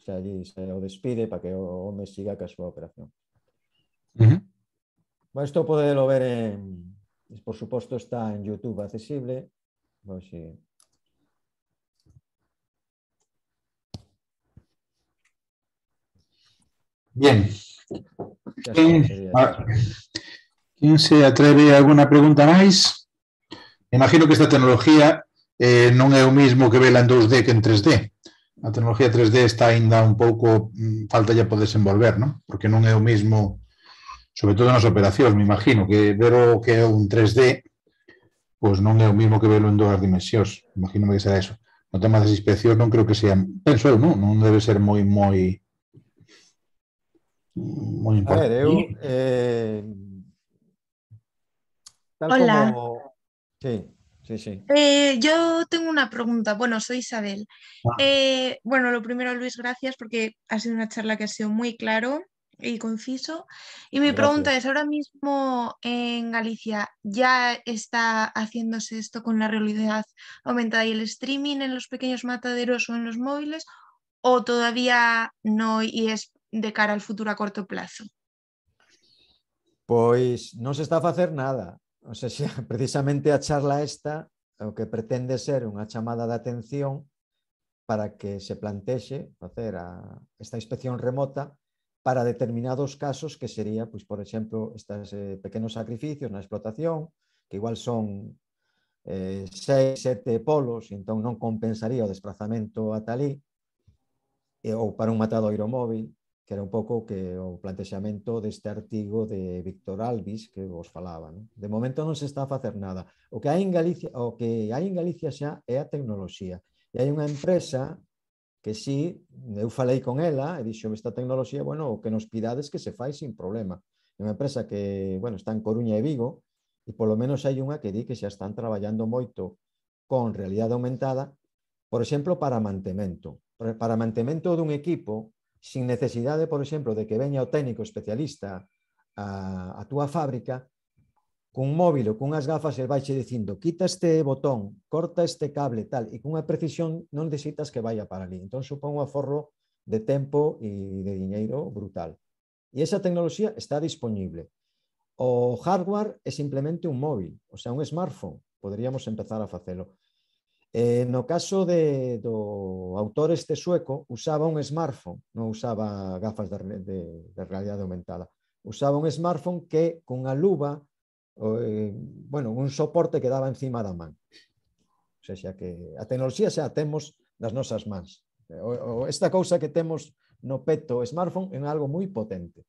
xa allí se o despide para que o home siga ca súa operación. Uh -huh. Bueno, isto podelo ver en, por suposto está en YouTube accesible, vou sí. Bien. ¿Quién, a, ¿Quién, se atreve a alguna pregunta máis? Imagino que esta tecnología eh, non é o mismo que vela en 2D que en 3D. A tecnología 3D está ainda un pouco mm, falta ya poder desenvolver, ¿no? Porque non é o mismo, sobre todo nas operacións, me imagino, que ver o que é un 3D pois non é o mismo que velo en dúas dimensións. Imagino que será eso. No tema das inspeccións non creo que sea, penso eu, non, non debe ser moi moi muy eh, Hola. Sí, sí, sí. Eh, yo tengo una pregunta. Bueno, soy Isabel. Ah. Eh, bueno, lo primero, Luis, gracias porque ha sido una charla que ha sido muy claro y conciso. Y mi pregunta es, ahora mismo en Galicia, ¿ya está haciéndose esto con la realidad aumentada y el streaming en los pequeños mataderos o en los móviles? ¿O todavía no y es de cara al futuro a corto plazo? Pois non se está a facer nada. O sea, xa, precisamente a charla esta o que pretende ser unha chamada de atención para que se plantexe facer a, esta inspección remota para determinados casos que sería, pois, por exemplo, estes eh, pequenos sacrificios na explotación, que igual son eh, seis, sete polos, entón non compensaría o desplazamento a talí, eh, ou para un matadoiro móvil, que era un pouco que o plantexamento deste artigo de Víctor Alvis que vos falaba. Non? De momento non se está a facer nada. O que hai en Galicia, o que hai en Galicia xa é a tecnoloxía. E hai unha empresa que sí, eu falei con ela e dixo esta tecnoloxía, bueno, o que nos pidades que se fai sin problema. É unha empresa que, bueno, está en Coruña e Vigo e polo menos hai unha que di que xa están traballando moito con realidade aumentada, por exemplo, para mantemento. Para mantemento dun equipo, sin necesidade, por exemplo, de que veña o técnico especialista a, a túa fábrica, cun móvil ou cunhas gafas el vaiche dicindo quita este botón, corta este cable, tal, e cunha precisión non necesitas que vaya para ali. Entón, supón un aforro de tempo e de diñeiro brutal. E esa tecnoloxía está disponible. O hardware é simplemente un móvil, o sea, un smartphone. Poderíamos empezar a facelo. Eh, no caso de, do autor este sueco, usaba un smartphone, non usaba gafas de, de, de realidade aumentada. Usaba un smartphone que con a luva, eh, bueno, un soporte que daba encima da man. O sea, xa que a tecnoloxía xa temos nas nosas mans. O, o, esta cousa que temos no peto o smartphone é algo moi potente.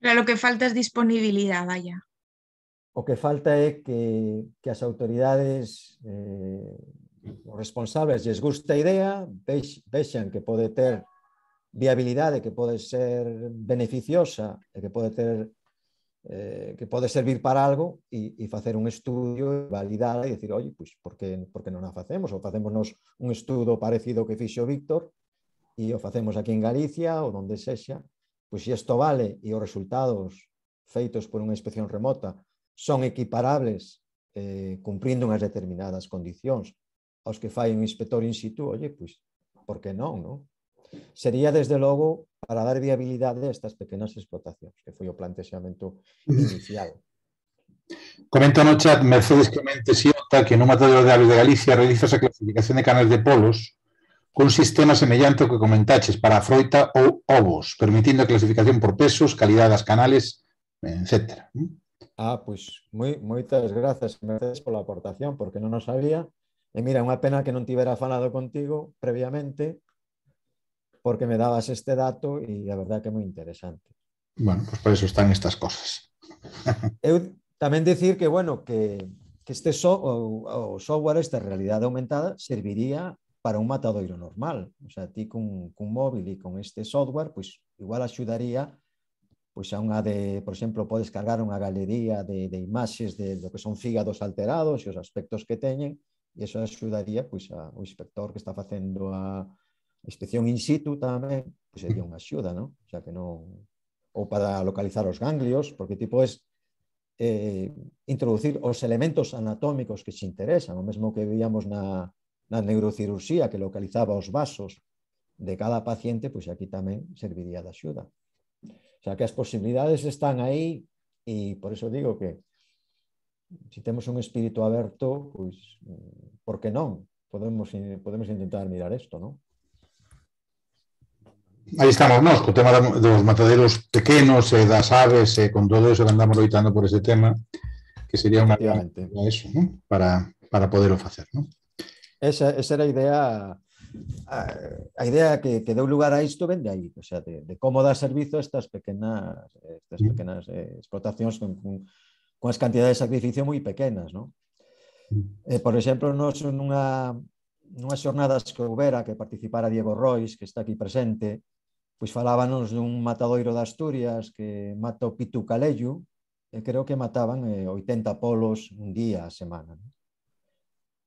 Pero lo que falta é disponibilidade, vaya. O que falta é que, que as autoridades eh, os responsables lles gusta a idea, vexan que pode ter viabilidade, que pode ser beneficiosa, e que pode ter eh, que pode servir para algo e, e facer un estudio e validar e decir, oi, pois, por que, por que non a facemos? Ou facémonos un estudo parecido que fixo Víctor e o facemos aquí en Galicia ou donde sexa. Pois se isto vale e os resultados feitos por unha inspección remota son equiparables eh, cumprindo unhas determinadas condicións aos que fai un inspector in situ, oye, pois, por que non, non? Sería, desde logo, para dar viabilidade a estas pequenas explotacións, que foi o plantexamento inicial. Comenta no chat Mercedes Clemente Siota que no Matadero de Aves de Galicia realiza a clasificación de canales de polos un sistema semellante ao que comentaches para a froita ou ovos, permitindo a clasificación por pesos, calidade das canales, etc. Ah, pois moi, moitas grazas Mercedes pola aportación, porque non o sabía Y mira, una pena que no te hubiera falado contigo previamente, porque me dabas este dato y la verdad que muy interesante. Bueno, pues por eso están estas cosas. también decir que, bueno, que, que este software, esta realidad aumentada, serviría para un matadoiro normal. O sea, ti con un móvil y con este software, pues, igual ayudaría pues, a una de, por ejemplo, puedes cargar una galería de, de de lo que son fígados alterados y e los aspectos que teñen e iso axudaría pois, a, o inspector que está facendo a inspección in situ tamén, pois sería unha axuda, non? Xa que non ou para localizar os ganglios, porque tipo es eh, introducir os elementos anatómicos que se interesan, o mesmo que veíamos na, na neurocirurxía que localizaba os vasos de cada paciente, pois aquí tamén serviría de axuda. O sea que as posibilidades están aí e por eso digo que se si temos un espírito aberto, pois, por que non? Podemos, podemos intentar mirar isto, non? Aí estamos nós, co tema dos matadeiros pequenos e das aves e con todo eso que andamos loitando por ese tema, que sería unha para eso, ¿no? para, para poderlo facer. ¿no? Esa, esa era a idea a, a idea que, que deu lugar a isto vende aí, o sea, de, de como dar servizo a estas pequenas estas mm. pequenas eh, explotacións con, con con as cantidades de sacrificio moi pequenas, non? Eh, por exemplo, nos nunha, nunhas xornadas que houbera que participara Diego Rois, que está aquí presente, pois falábanos dun matadoiro de Asturias que mata o Pitu Calello, e creo que mataban eh, 80 polos un día a semana. Non?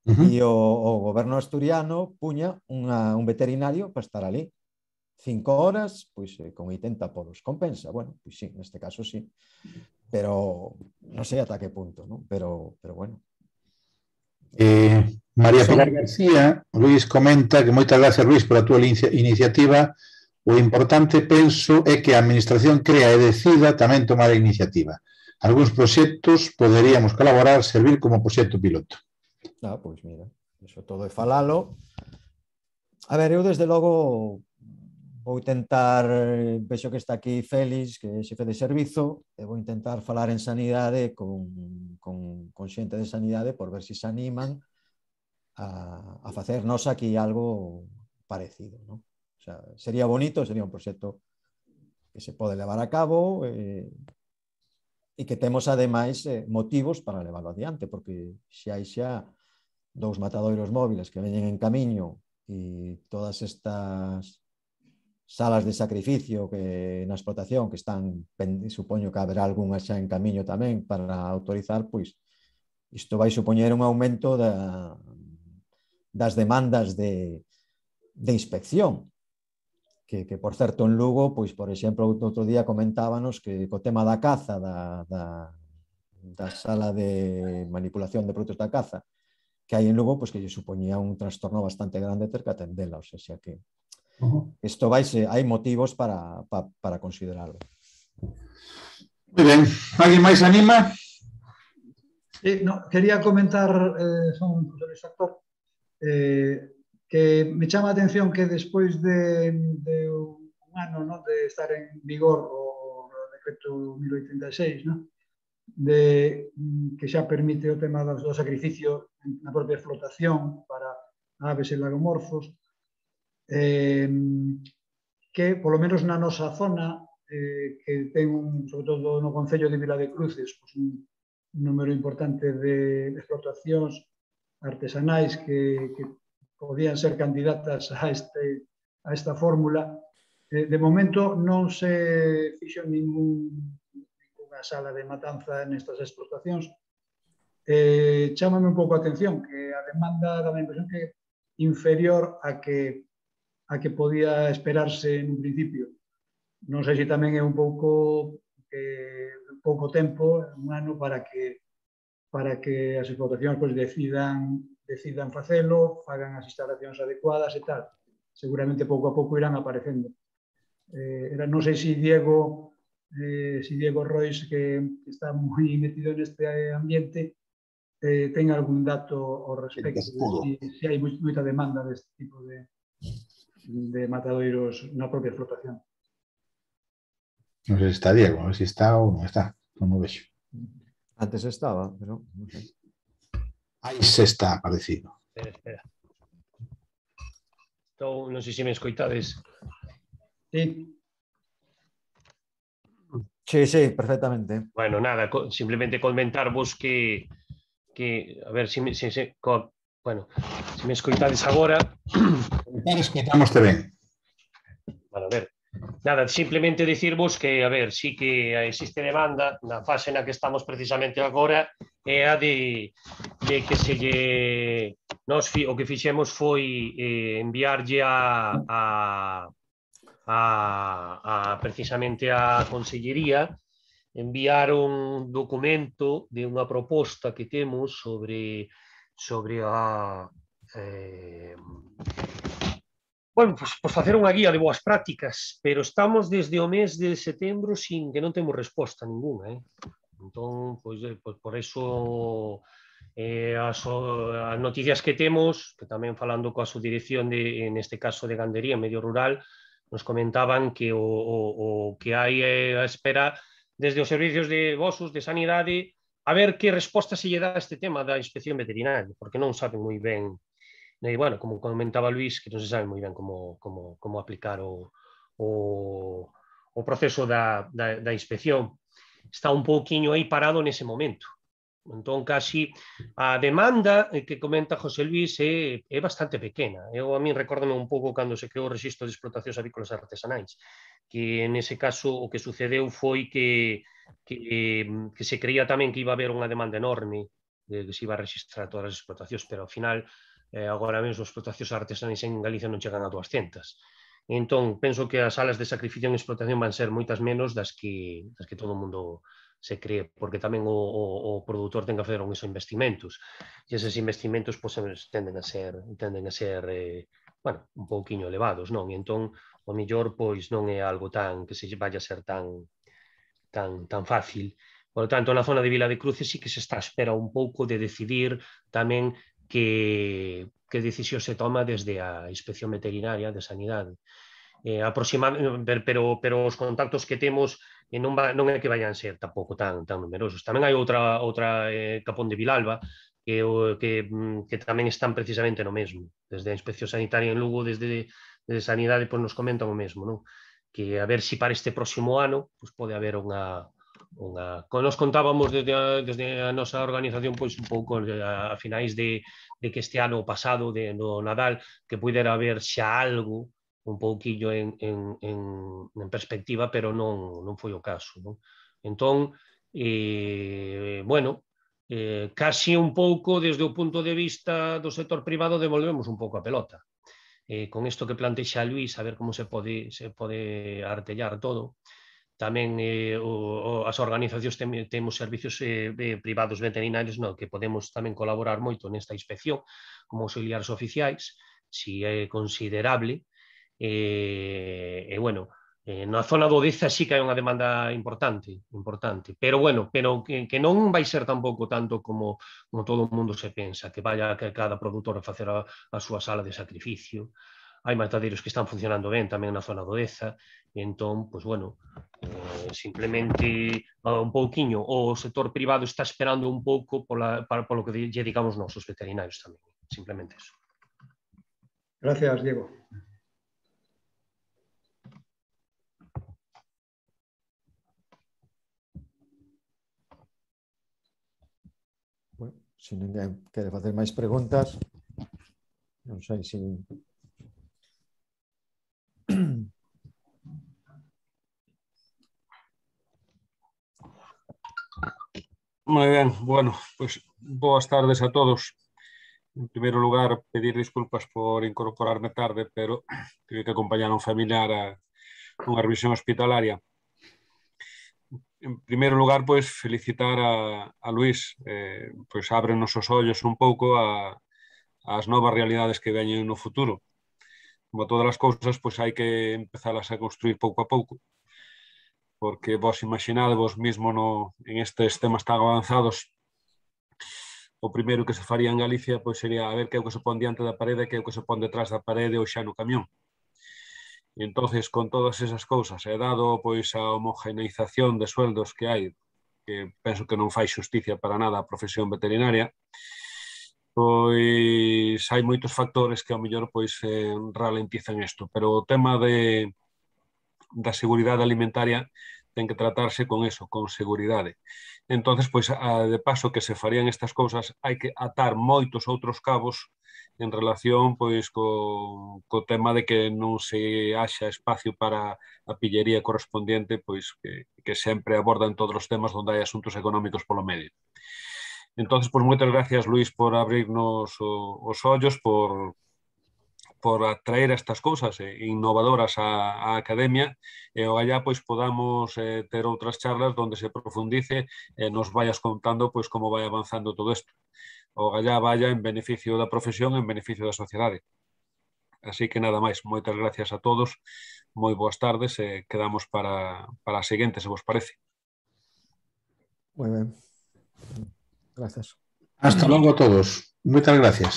Uh -huh. E o, o goberno asturiano puña unha, un veterinario para estar ali. Cinco horas, pois, eh, con 80 polos. Compensa? Bueno, pois sí, neste caso sí pero no sé hasta qué punto, ¿no? Pero, pero bueno. Eh, María Pilar García, Luis comenta que moitas gracias Luis pola túa iniciativa o importante penso é que a administración crea e decida tamén tomar a iniciativa algúns proxectos poderíamos colaborar servir como proxecto piloto Ah, pois mira, iso todo é falalo A ver, eu desde logo vou intentar, eh, vexo que está aquí Félix, que é xefe de servizo, e vou intentar falar en sanidade con, con, con xente de sanidade por ver se se animan a, a facer aquí algo parecido. ¿no? O sea, sería bonito, sería un proxecto que se pode levar a cabo eh, e que temos ademais eh, motivos para leválo adiante, porque se hai xa dous matadoiros móviles que veñen en camiño e todas estas salas de sacrificio que na explotación que están, supoño que haberá algunha xa en camiño tamén para autorizar, pois isto vai supoñer un aumento da, das demandas de, de inspección. Que, que, por certo, en Lugo, pois, por exemplo, outro día comentábanos que co tema da caza, da, da, da sala de manipulación de produtos da caza, que hai en Lugo, pois que lle supoñía un trastorno bastante grande ter que atendela, ou sea, que Isto vai se eh, hai motivos para, para, para considerarlo. Muy ben. Alguén máis anima? Eh, no, quería comentar, eh, son profesor actor, eh, que me chama a atención que despois de, de un ano no, de estar en vigor o decreto 1086, no, de, mm, que xa permite o tema do sacrificio na propia explotación para aves e lagomorfos, eh, que polo menos na nosa zona eh, que ten un, sobre todo no Concello de Vila de Cruces pois un número importante de explotacións artesanais que, que podían ser candidatas a, este, a esta fórmula. Eh, de momento non se fixo ningún, ninguna sala de matanza nestas explotacións. Eh, chámame un pouco a atención que a demanda da impresión que inferior a que a que podía esperarse en un principio. No sé si también es un poco eh, pouco tempo, un ano para que para que as explotacións pues decidan decidan facelo, fagan as instalacións adecuadas e tal. Seguramente poco a poco irán aparecendo. Eh, era, non sei si Diego eh, si Diego Royce que está muy metido en este ambiente, eh, tenga algún dato ao respecto si, hay hai moita demanda deste tipo de, de mataderos una propia explotación. No sé si está Diego, a ver si está o no está. Antes estaba, pero no sé. Ahí se está aparecido. No espera. si me escucháis. Sí. Sí, sí, perfectamente. Bueno, nada, simplemente comentar busque que a ver si, se Bueno, se me escoitades agora... Escoitamos ben. Bueno, a ver, nada, simplemente dicirvos que, a ver, sí que existe demanda na fase na que estamos precisamente agora é a de, de que se lle... Nos, o que fixemos foi eh, enviarlle a, a, a, a precisamente a Consellería enviar un documento de unha proposta que temos sobre sobre a eh, Bueno, pois, pues facer unha guía de boas prácticas, pero estamos desde o mes de setembro sin que non temos resposta ninguna, eh? Entón, pois, eh, pues por eso eh, as, as noticias que temos, que tamén falando coa subdirección de, en este caso de Gandería, Medio Rural, nos comentaban que o, o, o que hai eh, a espera desde os servicios de vosos de sanidade a ver que resposta se lle dá a este tema da inspección veterinaria, porque non saben moi ben, e, bueno, como comentaba Luís, que non se sabe moi ben como, como, como aplicar o, o, o proceso da, da, da inspección. Está un pouquiño aí parado nese momento. Entón, casi a demanda eh, que comenta José Luis é, eh, é bastante pequena. Eu a min recórdame un pouco cando se creou o registro de explotacións avícolas artesanais, que nese caso o que sucedeu foi que, que, que se creía tamén que iba a haber unha demanda enorme de que se iba a registrar todas as explotacións, pero ao final eh, agora mesmo as explotacións artesanais en Galicia non chegan a 200. Entón, penso que as salas de sacrificio en explotación van ser moitas menos das que, das que todo o mundo se cree, porque tamén o, o, o produtor ten que facer uns investimentos, e eses investimentos pues, pois, eh, tenden a ser, tenden a ser eh, bueno, un pouquiño elevados, non? E entón, o mellor, pois, non é algo tan, que se vaya a ser tan, tan, tan fácil. Por lo tanto, na zona de Vila de Cruces sí que se está a espera un pouco de decidir tamén que, que decisión se toma desde a Inspección Veterinaria de Sanidade. Eh, aproximadamente, pero, pero os contactos que temos e non, va, non é que vayan ser tampouco tan tan numerosos. Tamén hai outra outra eh, Capón de Vilalba que o que mm, que tamén están precisamente no mesmo. Desde a Inspección Sanitaria en Lugo, desde de Sanidade pois nos comentan o mesmo, non? Que a ver se si para este próximo ano pois pode haber unha unha nos contábamos desde a, desde a nosa organización pois un pouco eh, a, a finais de, de que este ano pasado de no Nadal que pudera haber xa algo un pouquiño en, en, en, en perspectiva, pero non, non foi o caso. Non? Entón, eh, bueno, eh, casi un pouco desde o punto de vista do sector privado devolvemos un pouco a pelota. Eh, con isto que plantexa Luís, a ver como se pode, se pode artellar todo. Tamén eh, o, o, as organizacións tem, temos servicios eh, privados veterinarios no que podemos tamén colaborar moito nesta inspección como auxiliares oficiais, si é considerable, E, eh, e eh, bueno, eh, na zona do Deza sí que hai unha demanda importante, importante. Pero bueno, pero que, que non vai ser tampouco tanto como, como todo o mundo se pensa, que vaya que cada produtor a facer a, a súa sala de sacrificio. Hai matadeiros que están funcionando ben tamén na zona do Deza, e entón, pois pues bueno, eh, simplemente un pouquiño, o sector privado está esperando un pouco pola, para, polo que lle digamos nós, os veterinarios tamén, simplemente eso. Gracias, Diego. se ninguén quere facer máis preguntas, non sei se... Moi ben, bueno, pues, pois, boas tardes a todos. En primeiro lugar, pedir disculpas por incorporarme tarde, pero tive que acompañar a un familiar a unha revisión hospitalaria en primeiro lugar, pois, felicitar a, a Luis, eh, pois ábrenos os ollos un pouco a, as novas realidades que veñen no futuro. Como todas as cousas, pois hai que empezalas a construir pouco a pouco. Porque vos vos mismo no, en estes temas tan avanzados o primeiro que se faría en Galicia pois sería a ver que é o que se pon diante da parede, que é o que se pon detrás da parede ou xa no camión entonces con todas esas cousas, e dado pois a homogeneización de sueldos que hai, que penso que non fai xusticia para nada a profesión veterinaria, pois hai moitos factores que ao mellor pois eh, ralentizan isto, pero o tema de da seguridade alimentaria ten que tratarse con eso, con seguridade. Entonces, pois, a, de paso que se farían estas cousas, hai que atar moitos outros cabos en relación pois co, co tema de que non se haxa espacio para a pillería correspondiente pois que, que sempre abordan todos os temas onde hai asuntos económicos polo medio. Entonces, pois moitas gracias Luis por abrirnos o, os ollos, por por atraer estas cousas eh, innovadoras á, á academia e eh, oallá pois podamos eh, ter outras charlas onde se profundice e eh, nos vayas contando pois como vai avanzando todo isto. O gallá vaya en beneficio da profesión, en beneficio da sociedade. Así que nada máis, moitas gracias a todos, moi boas tardes e eh, quedamos para, para a seguinte, se vos parece. Moi ben. Gracias. Hasta logo a todos. Moitas gracias.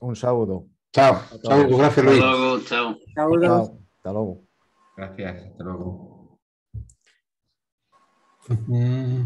Un saúdo. Chao. Chao, gracias Luis. Hasta luego, chao. chao. Hasta luego. Gracias, hasta luego. Mm.